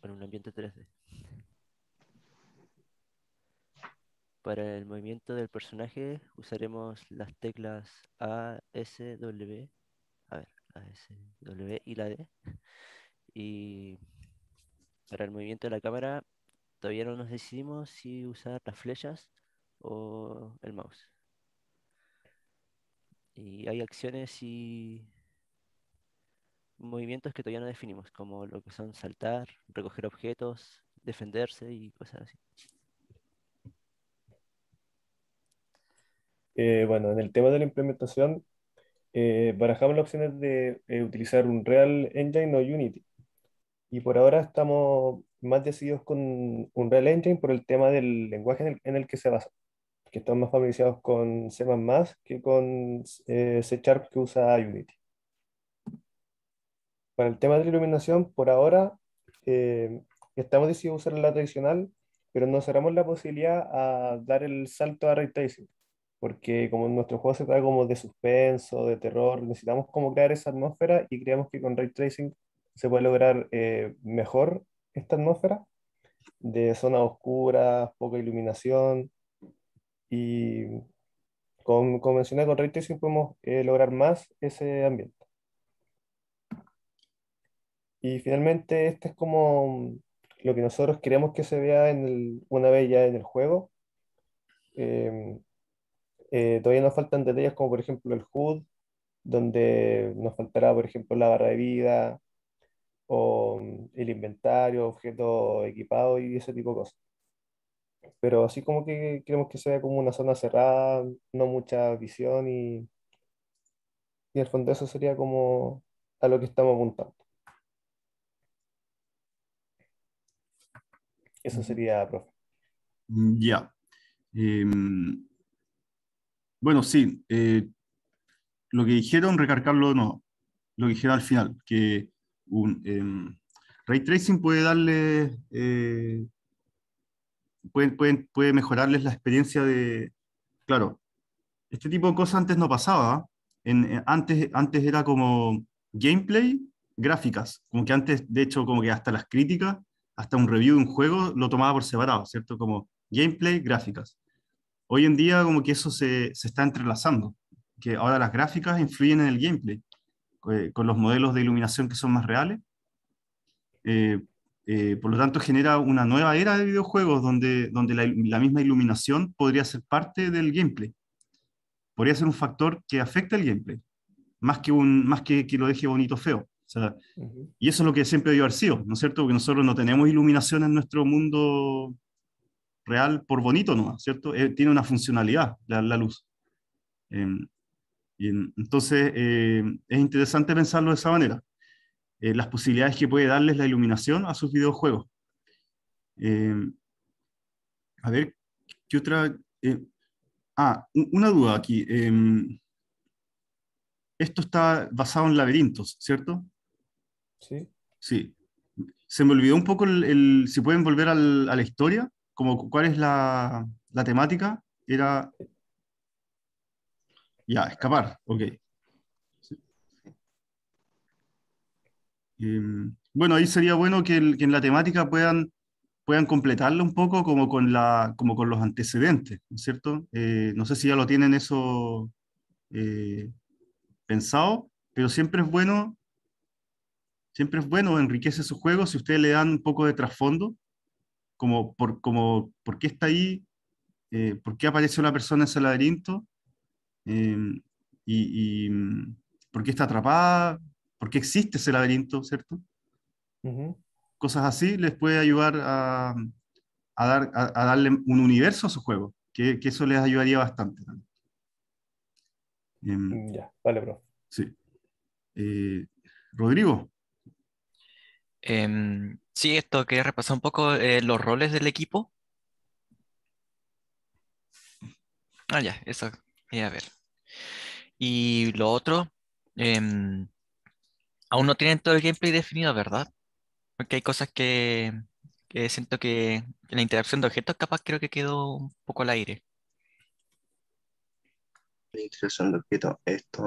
Speaker 12: Con un ambiente 3D. Para el movimiento del personaje usaremos las teclas A, S, W, a ver, A, S, W y la D. Y para el movimiento de la cámara todavía no nos decidimos si usar las flechas o el mouse. Y hay acciones y movimientos que todavía no definimos, como lo que son saltar, recoger objetos, defenderse y cosas así.
Speaker 17: Eh, bueno, en el tema de la implementación, eh, barajamos las opciones de eh, utilizar un Real Engine o Unity. Y por ahora estamos más decididos con un Real Engine por el tema del lenguaje en el, que se basa, que estamos más familiarizados con C++ que con C Sharp que usa Unity. Para el tema de la iluminación, por ahora estamos decididos a usar la tradicional, pero nos cerramos la posibilidad a dar el salto a Ray Tracing porque como nuestro juego se trata como de suspenso, de terror, necesitamos como crear esa atmósfera y creemos que con ray tracing se puede lograr eh, mejor esta atmósfera de zonas oscuras, poca iluminación y con, como mencioné con ray tracing podemos eh, lograr más ese ambiente. Y finalmente este es como lo que nosotros queremos que se vea en una vez ya en el juego. Eh, eh, todavía nos faltan detalles como por ejemplo el HUD, donde nos faltará por ejemplo la barra de vida o mm, el inventario, objeto equipado y ese tipo de cosas. Pero así como que queremos que sea como una zona cerrada, no mucha visión y, y al fondo eso sería como a lo que estamos apuntando. Eso sería, profe.
Speaker 6: Mm, ya. Em, bueno, sí, eh, lo que dijeron, recargarlo no, lo que dijeron al final, que un, em, ray tracing puede darle, eh, puede, mejorarles la experiencia de, claro, este tipo de cosas antes no pasaba, ¿eh? en, antes, antes era como gameplay, gráficas, como que antes, de hecho, como que hasta las críticas, hasta un review de un juego lo tomaba por separado, ¿cierto? Como gameplay, gráficas hoy en día como que eso se, está entrelazando, que ahora las gráficas influyen en el gameplay, eh, con los modelos de iluminación que son más reales. Eh, eh, por lo tanto, genera una nueva era de videojuegos donde, donde la, misma iluminación podría ser parte del gameplay. Podría ser un factor que afecta el gameplay, más que, un, más que, que lo deje bonito feo. O Y eso es lo que siempre debió sido, ¿no es cierto? Porque nosotros no tenemos iluminación en nuestro mundo real por bonito no, ¿cierto? Eh, tiene una funcionalidad la, luz. Em, entonces, em, es interesante pensarlo de esa manera. Eh, las posibilidades que puede darles la iluminación a sus videojuegos. Em, a ver, ¿qué otra? Eh, ah, una duda aquí. esto está basado en laberintos, ¿cierto? Sí. Sí. Se me olvidó un poco el, si pueden volver a la historia. ¿cuál es la, temática? Era... Ya, escapar, ok. Em, bueno, ahí sería bueno que, en la temática puedan, puedan completarlo un poco como con, la, como con los antecedentes, ¿no es cierto? Eh, no sé si ya lo tienen eso eh, pensado, pero siempre es bueno, siempre es bueno, enriquece su juego si ustedes le dan un poco de trasfondo como por, qué está ahí, eh, por qué aparece una persona en ese laberinto, em, y, mm, por qué está atrapada, por qué existe ese laberinto, ¿cierto? Cosas así les puede ayudar a, dar, a, darle un universo a su juego, que, eso les ayudaría bastante. Em, ya, vale, bro. Sí. Eh, Rodrigo.
Speaker 7: Em, Sí, esto quería repasar un poco eh, los roles del equipo. Ah, ya, eso a ver. Y lo otro, em, aún no tienen todo el gameplay definido, ¿verdad? Porque hay cosas que, siento que la interacción de objetos capaz creo que quedó un poco al aire.
Speaker 12: La interacción de objetos, esto,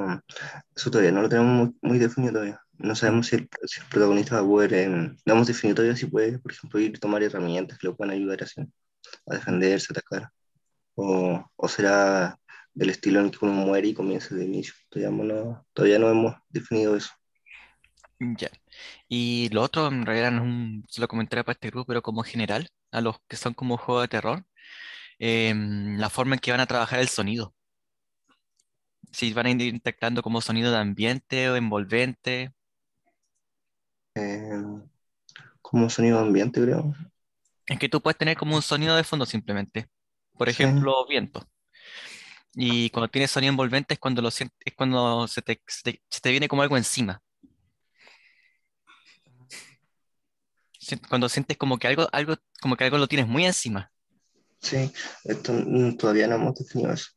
Speaker 12: eso todavía no lo tenemos muy definido todavía no sabemos si el, protagonista va a poder, eh, no hemos definido todavía si puede, por ejemplo, ir a tomar herramientas que lo puedan ayudar a, a defenderse, atacar, o, será del estilo en que uno muere y comienza de inicio. Todavía no, todavía no hemos definido eso. Ya.
Speaker 7: Y lo otro, en realidad, no se lo comentaré para este grupo, pero como general, a los que son como juego de terror, em, la forma en que van a trabajar el sonido. Si van a ir detectando como sonido de ambiente o envolvente,
Speaker 12: eh, como un sonido ambiente, creo.
Speaker 7: Es que tú puedes tener como un sonido de fondo simplemente.
Speaker 12: Por ejemplo,
Speaker 7: viento. Y cuando tienes sonido envolvente es cuando, lo es cuando se te, viene como algo encima. Cuando sientes como que algo, algo, como que algo lo tienes muy
Speaker 12: encima. Sí, esto, mm, todavía no hemos definido eso.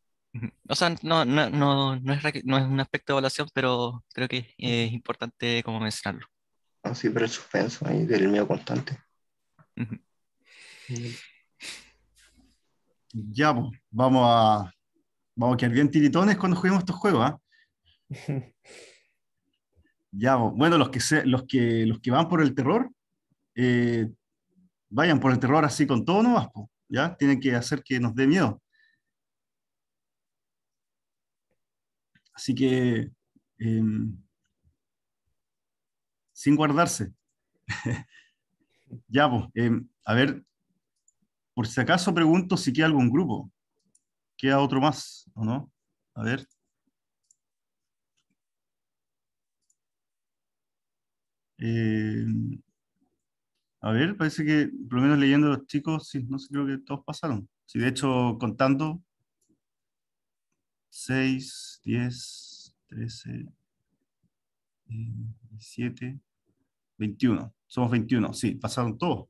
Speaker 7: O sea, no, no, no, es, no es un aspecto de evaluación, pero creo que es importante como mencionarlo
Speaker 12: siempre el suspenso ahí del miedo constante.
Speaker 6: Ya, vamos a, vamos a quedar bien tiritones cuando juguemos estos juegos. ¿ah? ya, bueno, los que, se, los, que, los que van por el terror, eh, vayan por el terror así con todo no pues, ¿ya? Tienen que hacer que nos dé miedo. Así que... Eh, sin guardarse. ya, pues, a ver, por si acaso pregunto si queda algún grupo. ¿Queda otro más o no? A ver. Eh, a ver, parece que, por lo menos leyendo los chicos, sí, no sé, creo que todos pasaron. Sí, de hecho, contando, 6, 10, 13, 17, 21. Somos 21, sí, pasaron todos.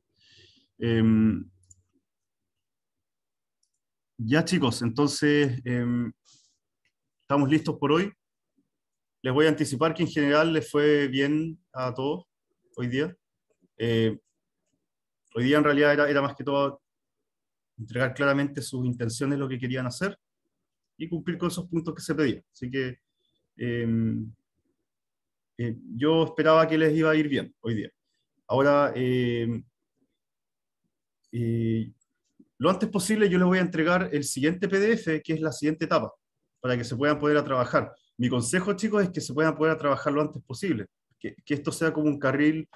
Speaker 6: Em, ya chicos, entonces em, estamos listos por hoy. Les voy a anticipar que en general les fue bien a todos hoy día. Eh, hoy día en realidad era, era, más que todo entregar claramente sus intenciones, lo que querían hacer y cumplir con esos puntos que se pedían. Así que em, yo esperaba que les iba a ir bien hoy día. Ahora, eh, eh, lo antes posible yo les voy a entregar el siguiente PDF, que es la siguiente etapa, para que se puedan poder a trabajar. Mi consejo, chicos, es que se puedan poder a trabajar lo antes posible, que, esto sea como un carril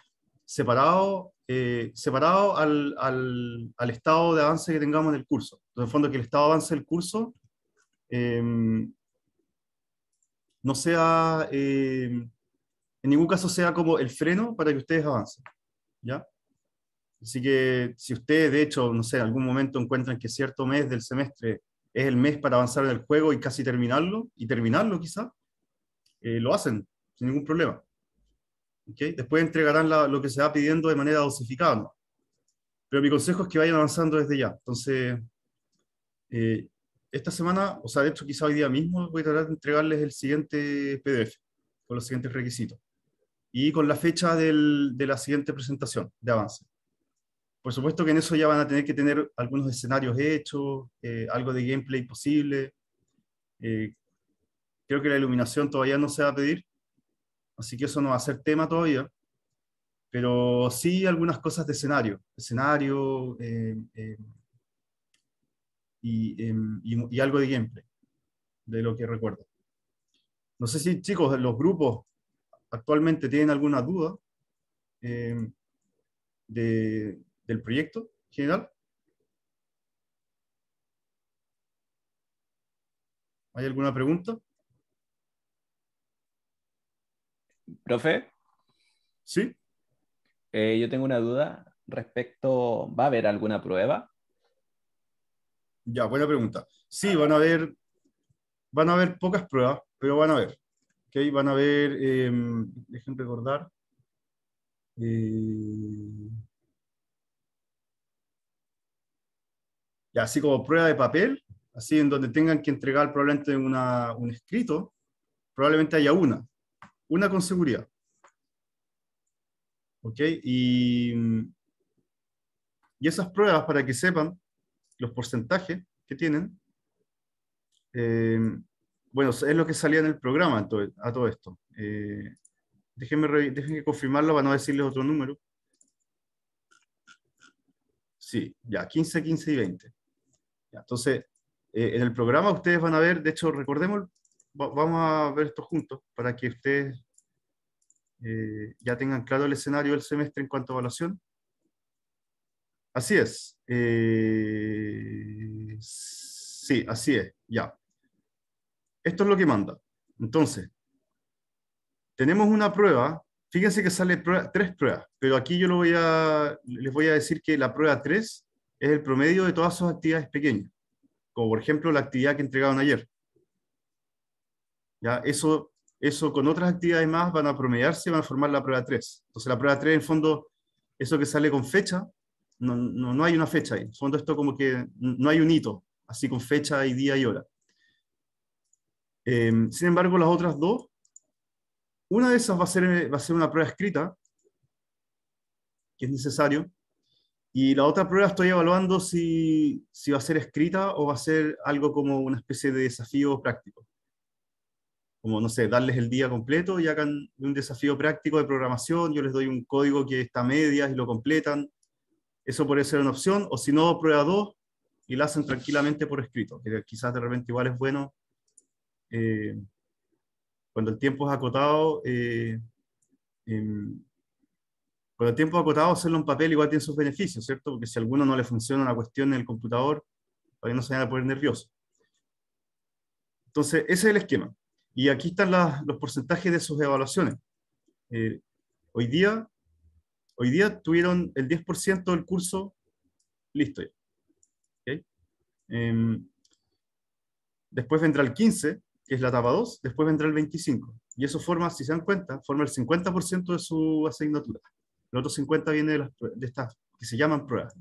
Speaker 6: separado, eh, separado al, al, al, estado de avance que tengamos en el curso. Entonces, en fondo, que el estado de avance del curso no sea en ningún caso sea como el freno para que ustedes avancen. ¿Ya? Así que si ustedes, de hecho, no sé, en algún momento encuentran que cierto mes del semestre es el mes para avanzar en el juego y casi terminarlo, y terminarlo quizá, eh, lo hacen sin ningún problema. ¿Okay? Después entregarán lo que se va pidiendo de manera dosificada. Pero mi consejo es que vayan avanzando desde ya. Entonces, eh, esta semana, o sea, de hecho quizá hoy día mismo voy a tratar de entregarles el siguiente PDF con los siguientes requisitos y con la fecha de la siguiente presentación de avance. Por supuesto que en eso ya van a tener que tener algunos escenarios hechos, eh, algo de gameplay posible. Eh, creo que la iluminación todavía no se va a pedir, así que eso no va a ser tema todavía, pero sí algunas cosas de escenario, escenario eh, em, y, y algo de gameplay, de lo que recuerdo. No sé si chicos, los grupos actualmente tienen alguna duda eh, del proyecto general. ¿Hay alguna pregunta?
Speaker 15: Profe. Sí. Eh, yo tengo una duda respecto, ¿va a haber alguna prueba?
Speaker 6: Ya, buena pregunta. Sí, van a haber, van a haber pocas pruebas, pero van a haber que van a ver, eh, dejen recordar.
Speaker 12: Eh,
Speaker 6: y así como prueba de papel, así en donde tengan que entregar probablemente una, un escrito, probablemente haya una, una con seguridad. ¿Ok? Y, y esas pruebas, para que sepan los porcentajes que tienen, eh, bueno, es lo que salía en el programa a todo, esto. Eh, déjenme, confirmarlo para no decirles otro número. Sí, ya, 15, 15 y 20. entonces, eh, en el programa ustedes van a ver, de hecho, recordemos, vamos a ver esto juntos para que ustedes eh, ya tengan claro el escenario del semestre en cuanto a evaluación. Así es. sí, así es, ya. Esto es lo que manda. Entonces, tenemos una prueba. Fíjense que sale tres pruebas, pero aquí yo lo voy a, les voy a decir que la prueba 3 es el promedio de todas sus actividades pequeñas, como por ejemplo la actividad que entregaron ayer. ¿Ya? Eso, eso con otras actividades más van a promediarse y van a formar la prueba 3. Entonces la prueba 3 en fondo, eso que sale con fecha, no, no, hay una fecha ahí. En fondo esto como que no hay un hito, así con fecha y día y hora. Em, sin embargo, las otras dos, una de esas va a ser, va a ser una prueba escrita, que es necesario, y la otra prueba estoy evaluando si, va a ser escrita o va a ser algo como una especie de desafío práctico. Como, no sé, darles el día completo y hagan un desafío práctico de programación, yo les doy un código que está a medias y lo completan. Eso puede ser una opción, o si no, prueba dos y la hacen tranquilamente por escrito, que quizás de repente igual es bueno eh, cuando el tiempo es acotado, eh, cuando el tiempo es acotado, hacerlo en papel igual tiene sus beneficios, ¿cierto? Porque si a alguno no le funciona la cuestión en el computador, para no se vayan a poner nervioso Entonces, ese es el esquema. Y aquí están los porcentajes de sus evaluaciones. Eh, hoy, día, hoy día tuvieron el 10% del curso listo em, después vendrá el 15%, que es la etapa 2, después vendrá el 25. Y eso forma, si se dan cuenta, forma el 50% de su asignatura. El otro 50% viene de, las, estas que se llaman pruebas.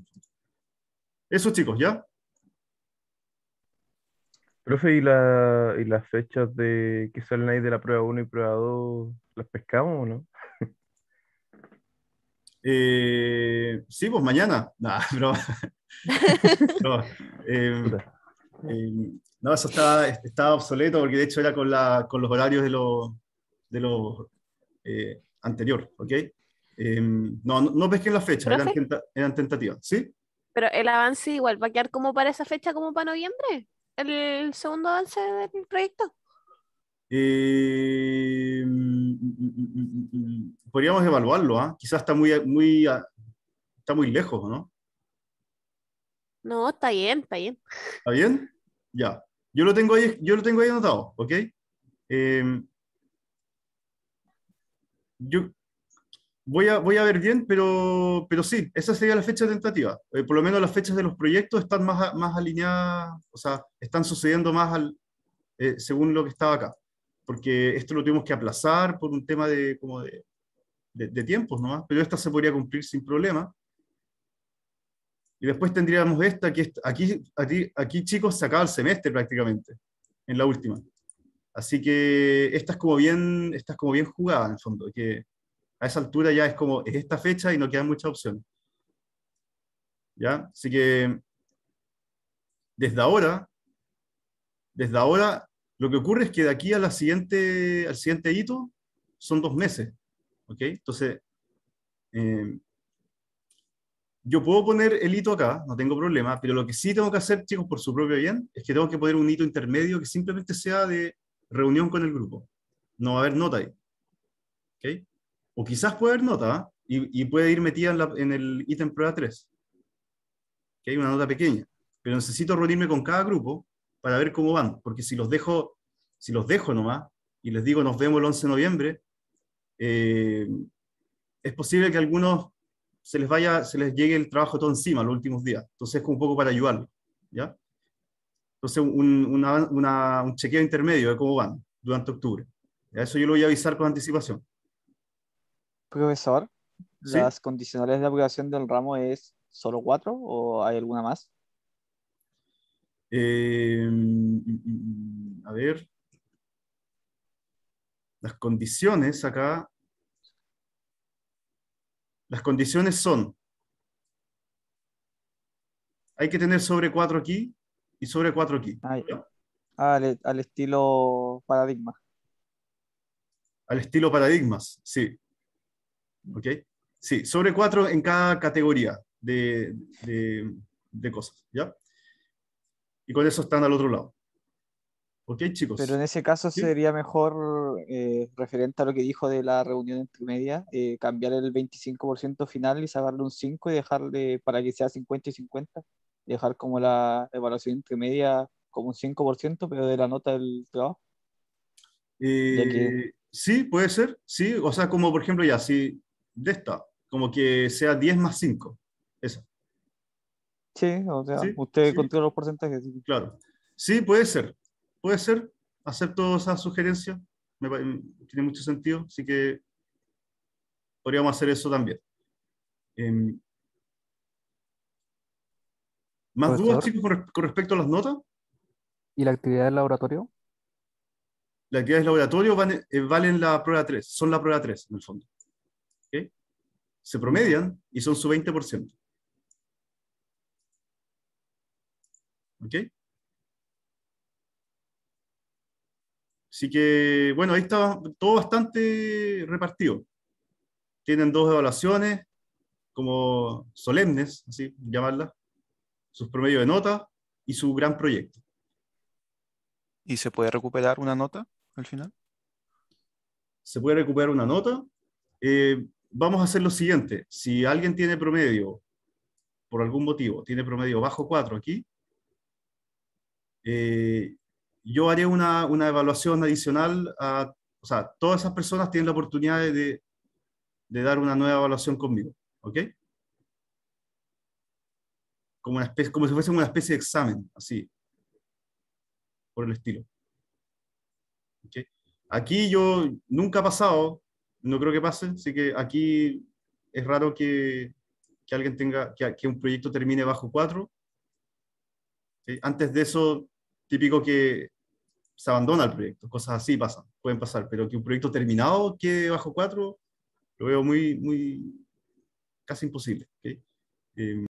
Speaker 6: Eso chicos, ¿ya?
Speaker 16: Profe, ¿y, las fechas de que salen ahí de la prueba 1 y prueba 2 las pescamos o no?
Speaker 6: Eh, sí, pues mañana. Eh, eh, no, eso estaba, obsoleto porque de hecho era con, los horarios de los de lo, eh, anterior, ¿ok? Eh, no, no, no la la eran, tentativas, ¿sí?
Speaker 3: Pero el avance igual va a quedar como para esa fecha, como para noviembre, el segundo avance del proyecto.
Speaker 6: Mm, mm, mm, podríamos evaluarlo, ¿ah? Quizás está muy, muy, ah, está muy lejos, ¿no?
Speaker 3: No, está bien, está bien.
Speaker 6: ¿Está bien? Ya. Yo lo tengo ahí, yo lo tengo ahí anotado, ¿ok? Em, yo voy a, voy a ver bien, pero, pero sí, esa sería la fecha tentativa. Eh, por lo menos las fechas de los proyectos están más, más alineadas, o sea, están sucediendo más al, eh, según lo que estaba acá. Porque esto lo tuvimos que aplazar por un tema de, como de, de, tiempos ¿no? pero esta se podría cumplir sin problema. Y después tendríamos esta, que aquí, aquí, aquí chicos se acaba el semestre prácticamente, en la última. Así que esta es como bien, esta como bien jugada en el fondo, que a esa altura ya es como, es esta fecha y no quedan muchas opciones. ¿Ya? Así que desde ahora, desde ahora, lo que ocurre es que de aquí a la siguiente, al siguiente hito son dos meses. ¿Ok? Entonces, eh, yo puedo poner el hito acá, no tengo problema, pero lo que sí tengo que hacer, chicos, por su propio bien, es que tengo que poner un hito intermedio que simplemente sea de reunión con el grupo. No va a haber nota ahí. ¿Okay? O quizás puede haber nota ¿eh? y, puede ir metida en, el ítem prueba 3. Que hay una nota pequeña. Pero necesito reunirme con cada grupo para ver cómo van. Porque si los dejo, si los dejo nomás y les digo nos vemos el 11 de noviembre, eh, es posible que algunos se les vaya, se les llegue el trabajo todo encima los últimos días. Entonces, es un poco para ayudarlos, ¿ya? Entonces, un, un chequeo intermedio de cómo van durante octubre. Eso yo lo voy a avisar con anticipación. Profesor,
Speaker 9: ¿las condicionales de aplicación del ramo es solo cuatro o hay alguna más?
Speaker 6: Eh, mm, mm, mm, a ver, las condiciones acá las condiciones son, hay que tener sobre 4 aquí y sobre 4 aquí. E, al, estilo paradigma. Al estilo paradigmas, sí. Mm. ¿Ok? Sí, sobre 4 en cada categoría de, de, de cosas, ¿ya? Y con eso están al otro lado. Ok, chicos. Pero en
Speaker 9: ese caso sería mejor, eh, referente a lo que dijo de la reunión intermedia, eh, cambiar el 25% final y sacarle un 5 y dejarle para que sea 50 y 50, dejar como la evaluación intermedia como un 5%, pero de la nota del trabajo.
Speaker 6: Eh, sí, puede ser, sí. O sea, como por ejemplo ya, si de esta, como que sea 10 más 5, esa. Sí, o sea, usted controla los porcentajes. Claro. Sí, puede ser. Puede ser, acepto esa sugerencia, tiene mucho sentido, así que podríamos hacer
Speaker 4: eso también. Em, ¿Más dudas, chicos, con, respecto a las notas? ¿Y la actividad del laboratorio?
Speaker 6: La actividad del laboratorio eh, valen, la prueba 3, son la prueba 3 en el fondo. Se promedian y son su 20%. ¿Ok? Así que, bueno, ahí está todo bastante repartido. Tienen dos evaluaciones, como solemnes, así llamarlas, sus promedios de nota y su gran proyecto. ¿Y se puede recuperar una nota al final? Se puede recuperar una nota. Eh, vamos a hacer lo siguiente. Si alguien tiene promedio, por algún motivo, tiene promedio bajo 4 aquí, eh, yo haré una, una, evaluación adicional a, o sea, todas esas personas tienen la oportunidad de, de, dar una nueva evaluación conmigo, ¿ok? Como, una especie, como si fuese una especie de examen, así, por el estilo. ¿Ok? Aquí yo nunca ha pasado, no creo que pase, así que aquí es raro que, alguien tenga, que, un proyecto termine bajo 4. Antes de eso, típico que se abandona el proyecto, cosas así pasan, pueden pasar, pero que un proyecto terminado quede bajo cuatro, lo veo muy, muy, casi imposible. Em,